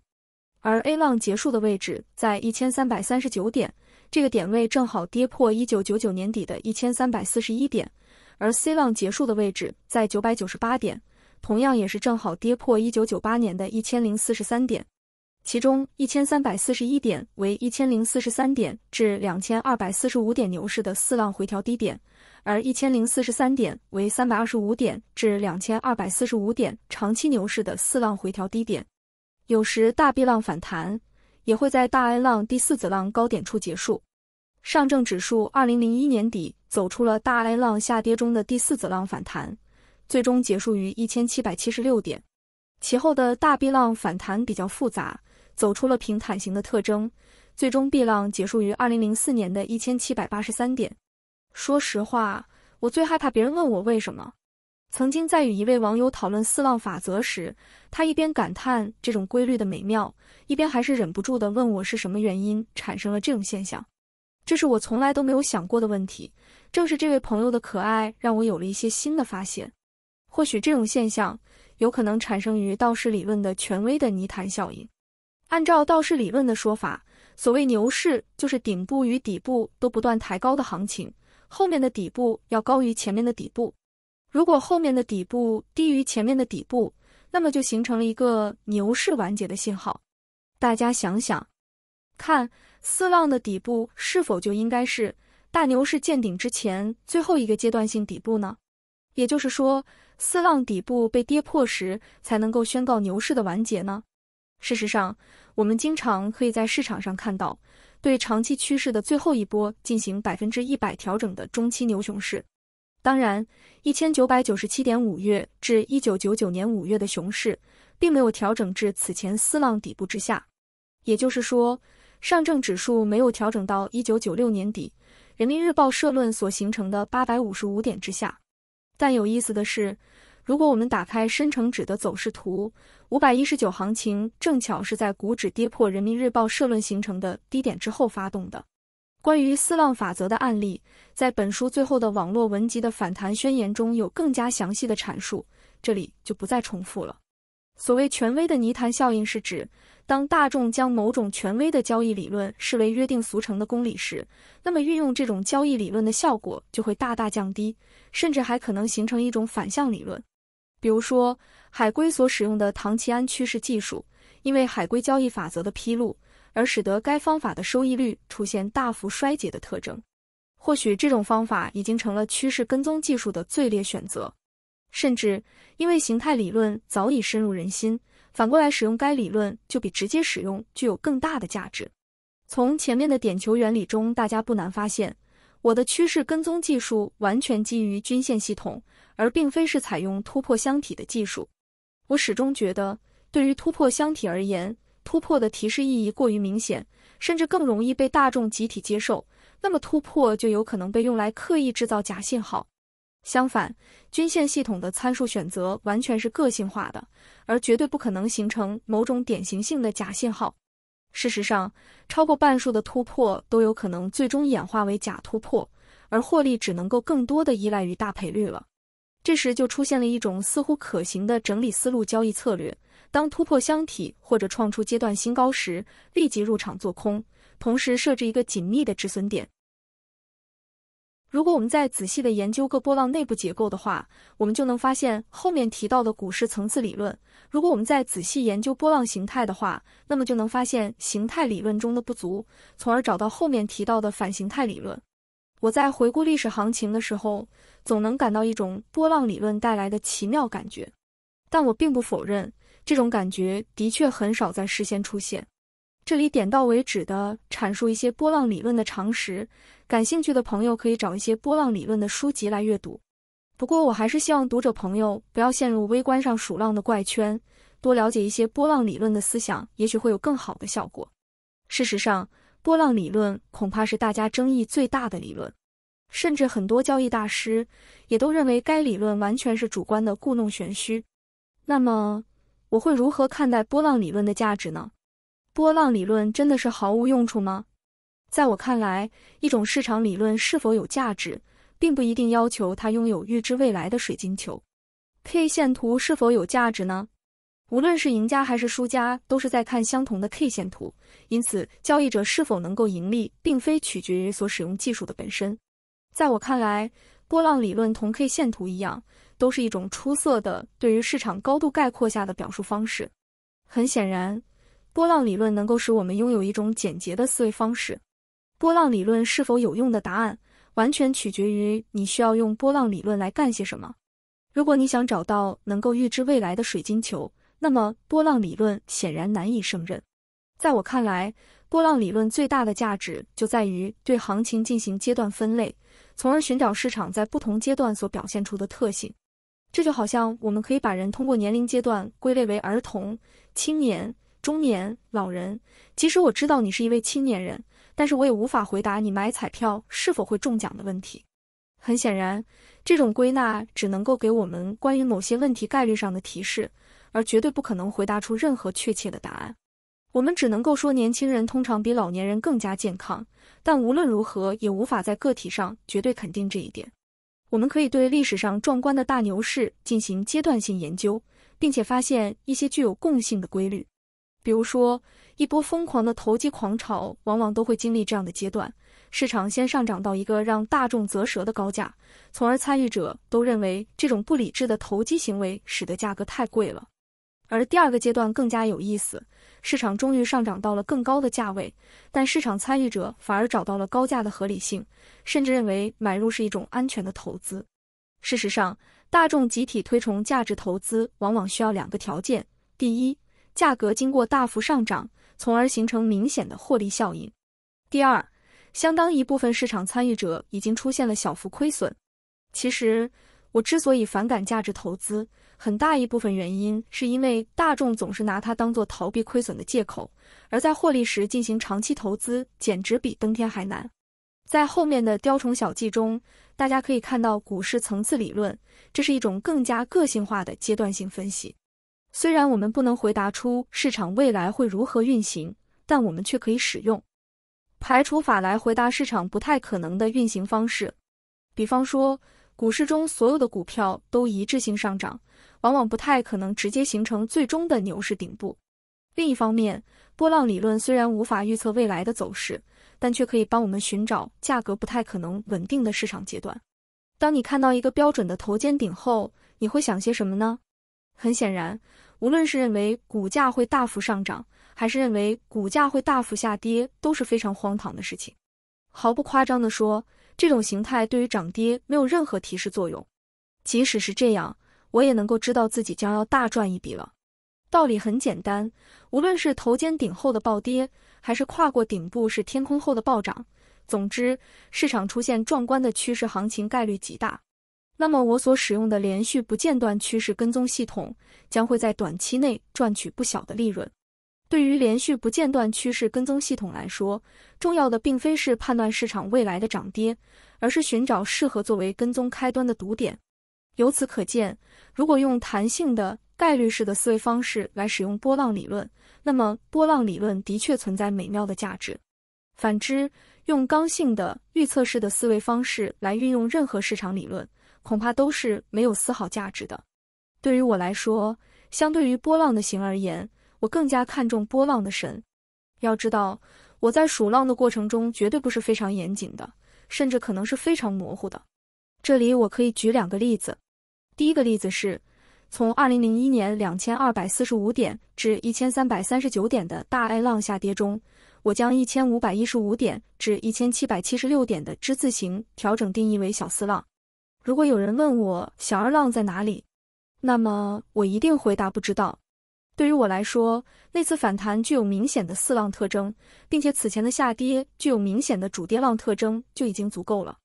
而 A 浪结束的位置在一千三百三十九点，这个点位正好跌破一九九九年底的一千三百四十一点，而 C 浪结束的位置在九百九十八点，同样也是正好跌破一九九八年的一千零四十三点，其中一千三百四十一点为一千零四十三点至两千二百四十五点牛市的四浪回调低点。而一千零四十三点为三百二十五点至两千二百四十五点长期牛市的四浪回调低点，有时大 B 浪反弹也会在大 A 浪第四子浪高点处结束。上证指数二零零一年底走出了大 A 浪下跌中的第四子浪反弹，最终结束于一千七百七十六点。其后的大 B 浪反弹比较复杂，走出了平坦型的特征，最终 B 浪结束于二零零四年的一千七百八十三点。说实话，我最害怕别人问我为什么。曾经在与一位网友讨论四浪法则时，他一边感叹这种规律的美妙，一边还是忍不住的问我是什么原因产生了这种现象。这是我从来都没有想过的问题。正是这位朋友的可爱，让我有了一些新的发现。或许这种现象有可能产生于道氏理论的权威的泥潭效应。按照道氏理论的说法，所谓牛市就是顶部与底部都不断抬高的行情。后面的底部要高于前面的底部，如果后面的底部低于前面的底部，那么就形成了一个牛市完结的信号。大家想想，看四浪的底部是否就应该是大牛市见顶之前最后一个阶段性底部呢？也就是说，四浪底部被跌破时才能够宣告牛市的完结呢？事实上，我们经常可以在市场上看到。对长期趋势的最后一波进行百分之一百调整的中期牛熊市，当然，一千九百九十七点五月至一九九九年五月的熊市，并没有调整至此前四浪底部之下，也就是说，上证指数没有调整到一九九六年底《人民日报》社论所形成的八百五十五点之下。但有意思的是。如果我们打开深成指的走势图，五百一十九行情正巧是在股指跌破《人民日报》社论形成的低点之后发动的。关于四浪法则的案例，在本书最后的网络文集的反弹宣言中有更加详细的阐述，这里就不再重复了。所谓权威的泥潭效应，是指当大众将某种权威的交易理论视为约定俗成的公理时，那么运用这种交易理论的效果就会大大降低，甚至还可能形成一种反向理论。比如说，海龟所使用的唐奇安趋势技术，因为海龟交易法则的披露，而使得该方法的收益率出现大幅衰竭的特征。或许这种方法已经成了趋势跟踪技术的最劣选择。甚至，因为形态理论早已深入人心，反过来使用该理论就比直接使用具有更大的价值。从前面的点球原理中，大家不难发现。我的趋势跟踪技术完全基于均线系统，而并非是采用突破箱体的技术。我始终觉得，对于突破箱体而言，突破的提示意义过于明显，甚至更容易被大众集体接受，那么突破就有可能被用来刻意制造假信号。相反，均线系统的参数选择完全是个性化的，而绝对不可能形成某种典型性的假信号。事实上，超过半数的突破都有可能最终演化为假突破，而获利只能够更多的依赖于大赔率了。这时就出现了一种似乎可行的整理思路交易策略：当突破箱体或者创出阶段新高时，立即入场做空，同时设置一个紧密的止损点。如果我们再仔细的研究各波浪内部结构的话，我们就能发现后面提到的股市层次理论。如果我们再仔细研究波浪形态的话，那么就能发现形态理论中的不足，从而找到后面提到的反形态理论。我在回顾历史行情的时候，总能感到一种波浪理论带来的奇妙感觉，但我并不否认这种感觉的确很少在事先出现。这里点到为止的阐述一些波浪理论的常识，感兴趣的朋友可以找一些波浪理论的书籍来阅读。不过，我还是希望读者朋友不要陷入微观上数浪的怪圈，多了解一些波浪理论的思想，也许会有更好的效果。事实上，波浪理论恐怕是大家争议最大的理论，甚至很多交易大师也都认为该理论完全是主观的故弄玄虚。那么，我会如何看待波浪理论的价值呢？波浪理论真的是毫无用处吗？在我看来，一种市场理论是否有价值，并不一定要求它拥有预知未来的水晶球。K 线图是否有价值呢？无论是赢家还是输家，都是在看相同的 K 线图，因此，交易者是否能够盈利，并非取决于所使用技术的本身。在我看来，波浪理论同 K 线图一样，都是一种出色的对于市场高度概括下的表述方式。很显然。波浪理论能够使我们拥有一种简洁的思维方式。波浪理论是否有用的答案，完全取决于你需要用波浪理论来干些什么。如果你想找到能够预知未来的水晶球，那么波浪理论显然难以胜任。在我看来，波浪理论最大的价值就在于对行情进行阶段分类，从而寻找市场在不同阶段所表现出的特性。这就好像我们可以把人通过年龄阶段归类为儿童、青年。中年老人，即使我知道你是一位青年人，但是我也无法回答你买彩票是否会中奖的问题。很显然，这种归纳只能够给我们关于某些问题概率上的提示，而绝对不可能回答出任何确切的答案。我们只能够说年轻人通常比老年人更加健康，但无论如何也无法在个体上绝对肯定这一点。我们可以对历史上壮观的大牛市进行阶段性研究，并且发现一些具有共性的规律。比如说，一波疯狂的投机狂潮往往都会经历这样的阶段：市场先上涨到一个让大众啧舌的高价，从而参与者都认为这种不理智的投机行为使得价格太贵了。而第二个阶段更加有意思，市场终于上涨到了更高的价位，但市场参与者反而找到了高价的合理性，甚至认为买入是一种安全的投资。事实上，大众集体推崇价值投资往往需要两个条件：第一，价格经过大幅上涨，从而形成明显的获利效应。第二，相当一部分市场参与者已经出现了小幅亏损。其实，我之所以反感价值投资，很大一部分原因是因为大众总是拿它当做逃避亏损的借口，而在获利时进行长期投资，简直比登天还难。在后面的雕虫小技中，大家可以看到股市层次理论，这是一种更加个性化的阶段性分析。虽然我们不能回答出市场未来会如何运行，但我们却可以使用排除法来回答市场不太可能的运行方式。比方说，股市中所有的股票都一致性上涨，往往不太可能直接形成最终的牛市顶部。另一方面，波浪理论虽然无法预测未来的走势，但却可以帮我们寻找价格不太可能稳定的市场阶段。当你看到一个标准的头肩顶后，你会想些什么呢？很显然，无论是认为股价会大幅上涨，还是认为股价会大幅下跌，都是非常荒唐的事情。毫不夸张的说，这种形态对于涨跌没有任何提示作用。即使是这样，我也能够知道自己将要大赚一笔了。道理很简单，无论是头肩顶后的暴跌，还是跨过顶部是天空后的暴涨，总之，市场出现壮观的趋势行情概率极大。那么我所使用的连续不间断趋势跟踪系统将会在短期内赚取不小的利润。对于连续不间断趋势跟踪系统来说，重要的并非是判断市场未来的涨跌，而是寻找适合作为跟踪开端的赌点。由此可见，如果用弹性的概率式的思维方式来使用波浪理论，那么波浪理论的确存在美妙的价值。反之，用刚性的预测式的思维方式来运用任何市场理论。恐怕都是没有丝毫价值的。对于我来说，相对于波浪的形而言，我更加看重波浪的神。要知道，我在数浪的过程中绝对不是非常严谨的，甚至可能是非常模糊的。这里我可以举两个例子。第一个例子是，从二零零一年两千二百四十五点至一千三百三十九点的大 A 浪下跌中，我将一千五百一十五点至一千七百七十六点的之字形调整定义为小四浪。如果有人问我小二浪在哪里，那么我一定回答不知道。对于我来说，那次反弹具有明显的四浪特征，并且此前的下跌具有明显的主跌浪特征就已经足够了。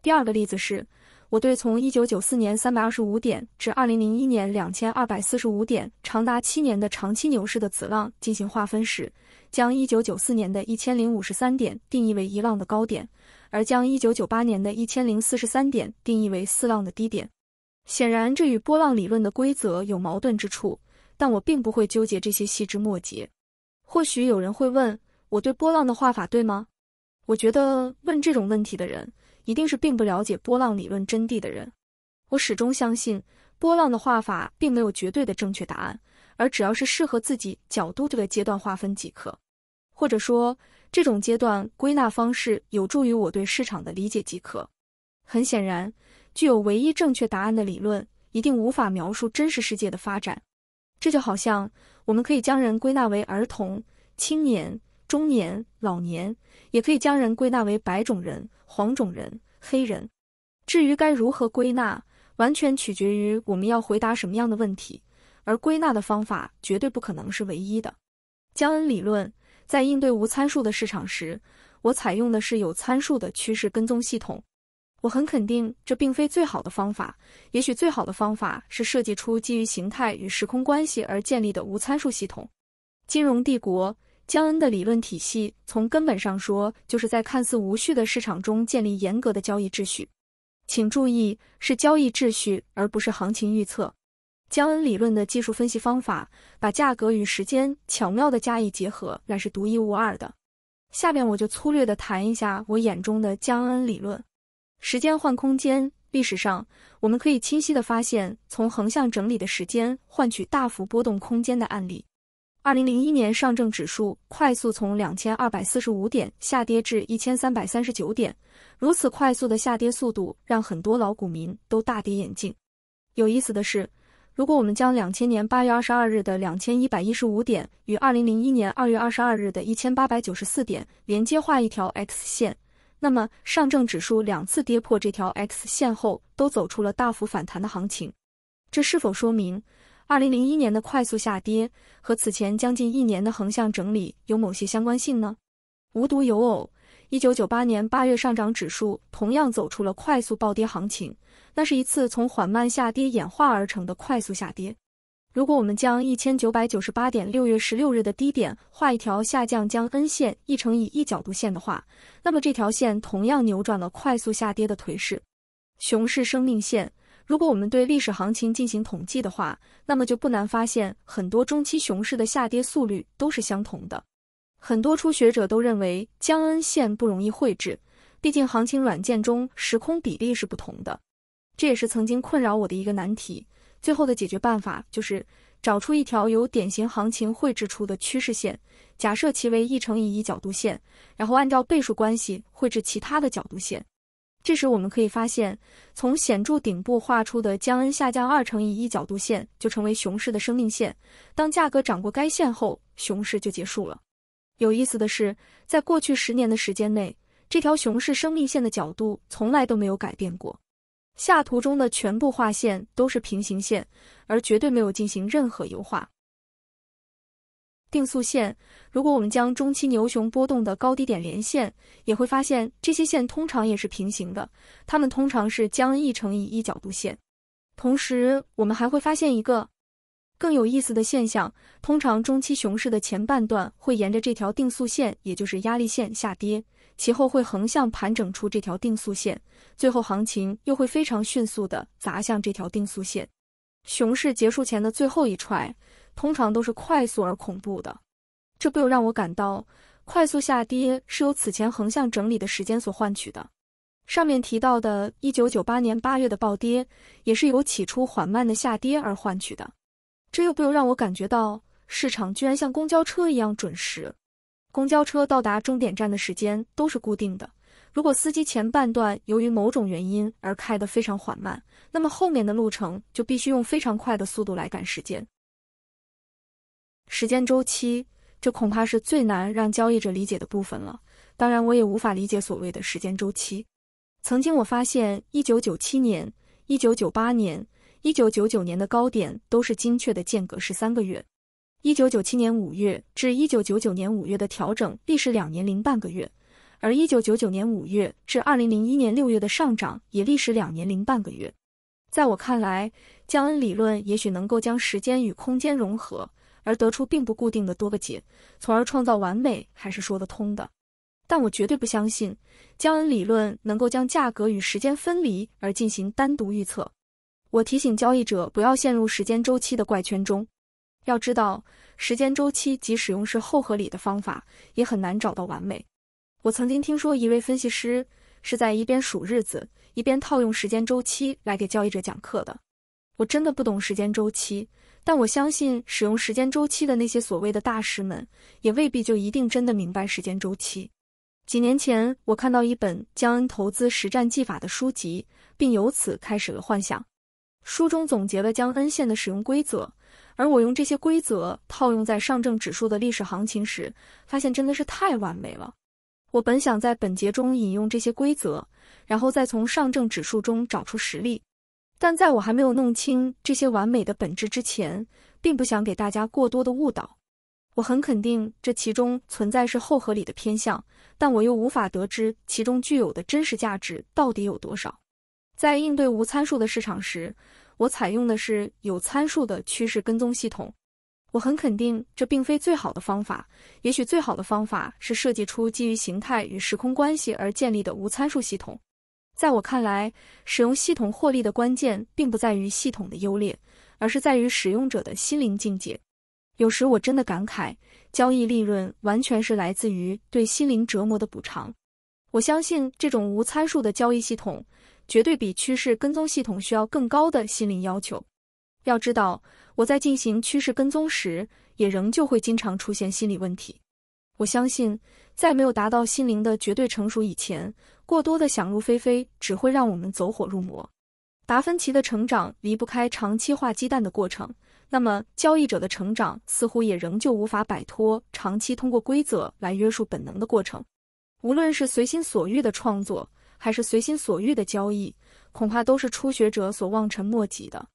第二个例子是，我对从一九九四年三百二十五点至二零零一年两千二百四十五点长达七年的长期牛市的子浪进行划分时，将一九九四年的一千零五十三点定义为一浪的高点。而将一九九八年的一千零四十三点定义为四浪的低点，显然这与波浪理论的规则有矛盾之处。但我并不会纠结这些细枝末节。或许有人会问，我对波浪的画法对吗？我觉得问这种问题的人一定是并不了解波浪理论真谛的人。我始终相信，波浪的画法并没有绝对的正确答案，而只要是适合自己角度这个阶段划分即可，或者说。这种阶段归纳方式有助于我对市场的理解即可。很显然，具有唯一正确答案的理论一定无法描述真实世界的发展。这就好像我们可以将人归纳为儿童、青年、中年、老年，也可以将人归纳为白种人、黄种人、黑人。至于该如何归纳，完全取决于我们要回答什么样的问题，而归纳的方法绝对不可能是唯一的。江恩理论。在应对无参数的市场时，我采用的是有参数的趋势跟踪系统。我很肯定，这并非最好的方法。也许最好的方法是设计出基于形态与时空关系而建立的无参数系统。金融帝国江恩的理论体系，从根本上说，就是在看似无序的市场中建立严格的交易秩序。请注意，是交易秩序，而不是行情预测。江恩理论的技术分析方法，把价格与时间巧妙的加以结合，那是独一无二的。下面我就粗略的谈一下我眼中的江恩理论。时间换空间，历史上我们可以清晰的发现，从横向整理的时间换取大幅波动空间的案例。二零零一年上证指数快速从两千二百四十五点下跌至一千三百三十九点，如此快速的下跌速度让很多老股民都大跌眼镜。有意思的是。如果我们将两千年八月二十二日的两千一百一十五点与二零零一年二月二十二日的一千八百九十四点连接画一条 X 线，那么上证指数两次跌破这条 X 线后，都走出了大幅反弹的行情。这是否说明二零零一年的快速下跌和此前将近一年的横向整理有某些相关性呢？无独有偶。一九九八年八月上涨指数同样走出了快速暴跌行情，那是一次从缓慢下跌演化而成的快速下跌。如果我们将一千九百九十八点六月十六日的低点画一条下降，将 N 线一乘以一角度线的话，那么这条线同样扭转了快速下跌的颓势，熊市生命线。如果我们对历史行情进行统计的话，那么就不难发现，很多中期熊市的下跌速率都是相同的。很多初学者都认为江恩线不容易绘制，毕竟行情软件中时空比例是不同的，这也是曾经困扰我的一个难题。最后的解决办法就是找出一条由典型行情绘制出的趋势线，假设其为一乘以一角度线，然后按照倍数关系绘制其他的角度线。这时我们可以发现，从显著顶部画出的江恩下降二乘以一角度线就成为熊市的生命线，当价格涨过该线后，熊市就结束了。有意思的是，在过去十年的时间内，这条熊市生命线的角度从来都没有改变过。下图中的全部画线都是平行线，而绝对没有进行任何优化。定速线，如果我们将中期牛熊波动的高低点连线，也会发现这些线通常也是平行的，它们通常是将一乘以一角度线。同时，我们还会发现一个。更有意思的现象，通常中期熊市的前半段会沿着这条定速线，也就是压力线下跌，其后会横向盘整出这条定速线，最后行情又会非常迅速的砸向这条定速线。熊市结束前的最后一踹，通常都是快速而恐怖的。这不由让我感到，快速下跌是由此前横向整理的时间所换取的。上面提到的1998年8月的暴跌，也是由起初缓慢的下跌而换取的。这又不由让我感觉到，市场居然像公交车一样准时。公交车到达终点站的时间都是固定的。如果司机前半段由于某种原因而开得非常缓慢，那么后面的路程就必须用非常快的速度来赶时间。时间周期，这恐怕是最难让交易者理解的部分了。当然，我也无法理解所谓的时间周期。曾经我发现，一九九七年、一九九八年。一九九九年的高点都是精确的间隔十三个月，一九九七年五月至一九九九年五月的调整历时两年零半个月，而一九九九年五月至二零零一年六月的上涨也历时两年零半个月。在我看来，江恩理论也许能够将时间与空间融合，而得出并不固定的多个解，从而创造完美，还是说得通的。但我绝对不相信江恩理论能够将价格与时间分离而进行单独预测。我提醒交易者不要陷入时间周期的怪圈中，要知道，时间周期及使用是后合理的方法，也很难找到完美。我曾经听说一位分析师是在一边数日子，一边套用时间周期来给交易者讲课的。我真的不懂时间周期，但我相信使用时间周期的那些所谓的大师们，也未必就一定真的明白时间周期。几年前，我看到一本《江恩投资实战技法》的书籍，并由此开始了幻想。书中总结了将 N 线的使用规则，而我用这些规则套用在上证指数的历史行情时，发现真的是太完美了。我本想在本节中引用这些规则，然后再从上证指数中找出实例，但在我还没有弄清这些完美的本质之前，并不想给大家过多的误导。我很肯定这其中存在是后合理的偏向，但我又无法得知其中具有的真实价值到底有多少。在应对无参数的市场时，我采用的是有参数的趋势跟踪系统，我很肯定这并非最好的方法。也许最好的方法是设计出基于形态与时空关系而建立的无参数系统。在我看来，使用系统获利的关键并不在于系统的优劣，而是在于使用者的心灵境界。有时我真的感慨，交易利润完全是来自于对心灵折磨的补偿。我相信这种无参数的交易系统。绝对比趋势跟踪系统需要更高的心灵要求。要知道，我在进行趋势跟踪时，也仍旧会经常出现心理问题。我相信，在没有达到心灵的绝对成熟以前，过多的想入非非只会让我们走火入魔。达芬奇的成长离不开长期画鸡蛋的过程，那么交易者的成长似乎也仍旧无法摆脱长期通过规则来约束本能的过程。无论是随心所欲的创作。还是随心所欲的交易，恐怕都是初学者所望尘莫及的。